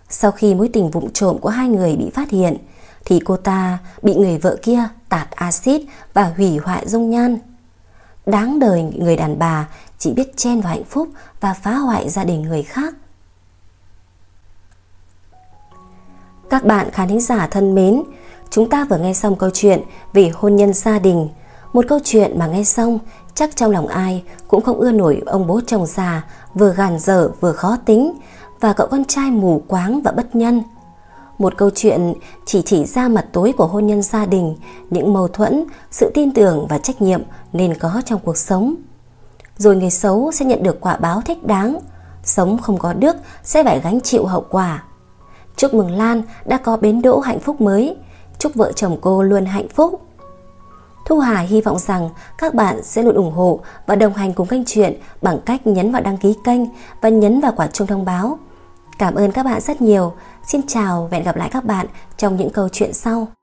Speaker 1: Sau khi mối tình vụng trộm của hai người bị phát hiện, thì cô ta bị người vợ kia tạt axit và hủy hoại dung nhan. Đáng đời người đàn bà chỉ biết chen vào hạnh phúc và phá hoại gia đình người khác. Các bạn khán thính giả thân mến, chúng ta vừa nghe xong câu chuyện Vì hôn nhân gia đình. Một câu chuyện mà nghe xong chắc trong lòng ai cũng không ưa nổi ông bố chồng già vừa gàn dở vừa khó tính và cậu con trai mù quáng và bất nhân. Một câu chuyện chỉ chỉ ra mặt tối của hôn nhân gia đình, những mâu thuẫn, sự tin tưởng và trách nhiệm nên có trong cuộc sống. Rồi người xấu sẽ nhận được quả báo thích đáng, sống không có đức sẽ phải gánh chịu hậu quả. Chúc mừng Lan đã có bến đỗ hạnh phúc mới. Chúc vợ chồng cô luôn hạnh phúc. Thu Hà hy vọng rằng các bạn sẽ luôn ủng hộ và đồng hành cùng kênh chuyện bằng cách nhấn vào đăng ký kênh và nhấn vào quả chuông thông báo. Cảm ơn các bạn rất nhiều. Xin chào và hẹn gặp lại các bạn trong những câu chuyện sau.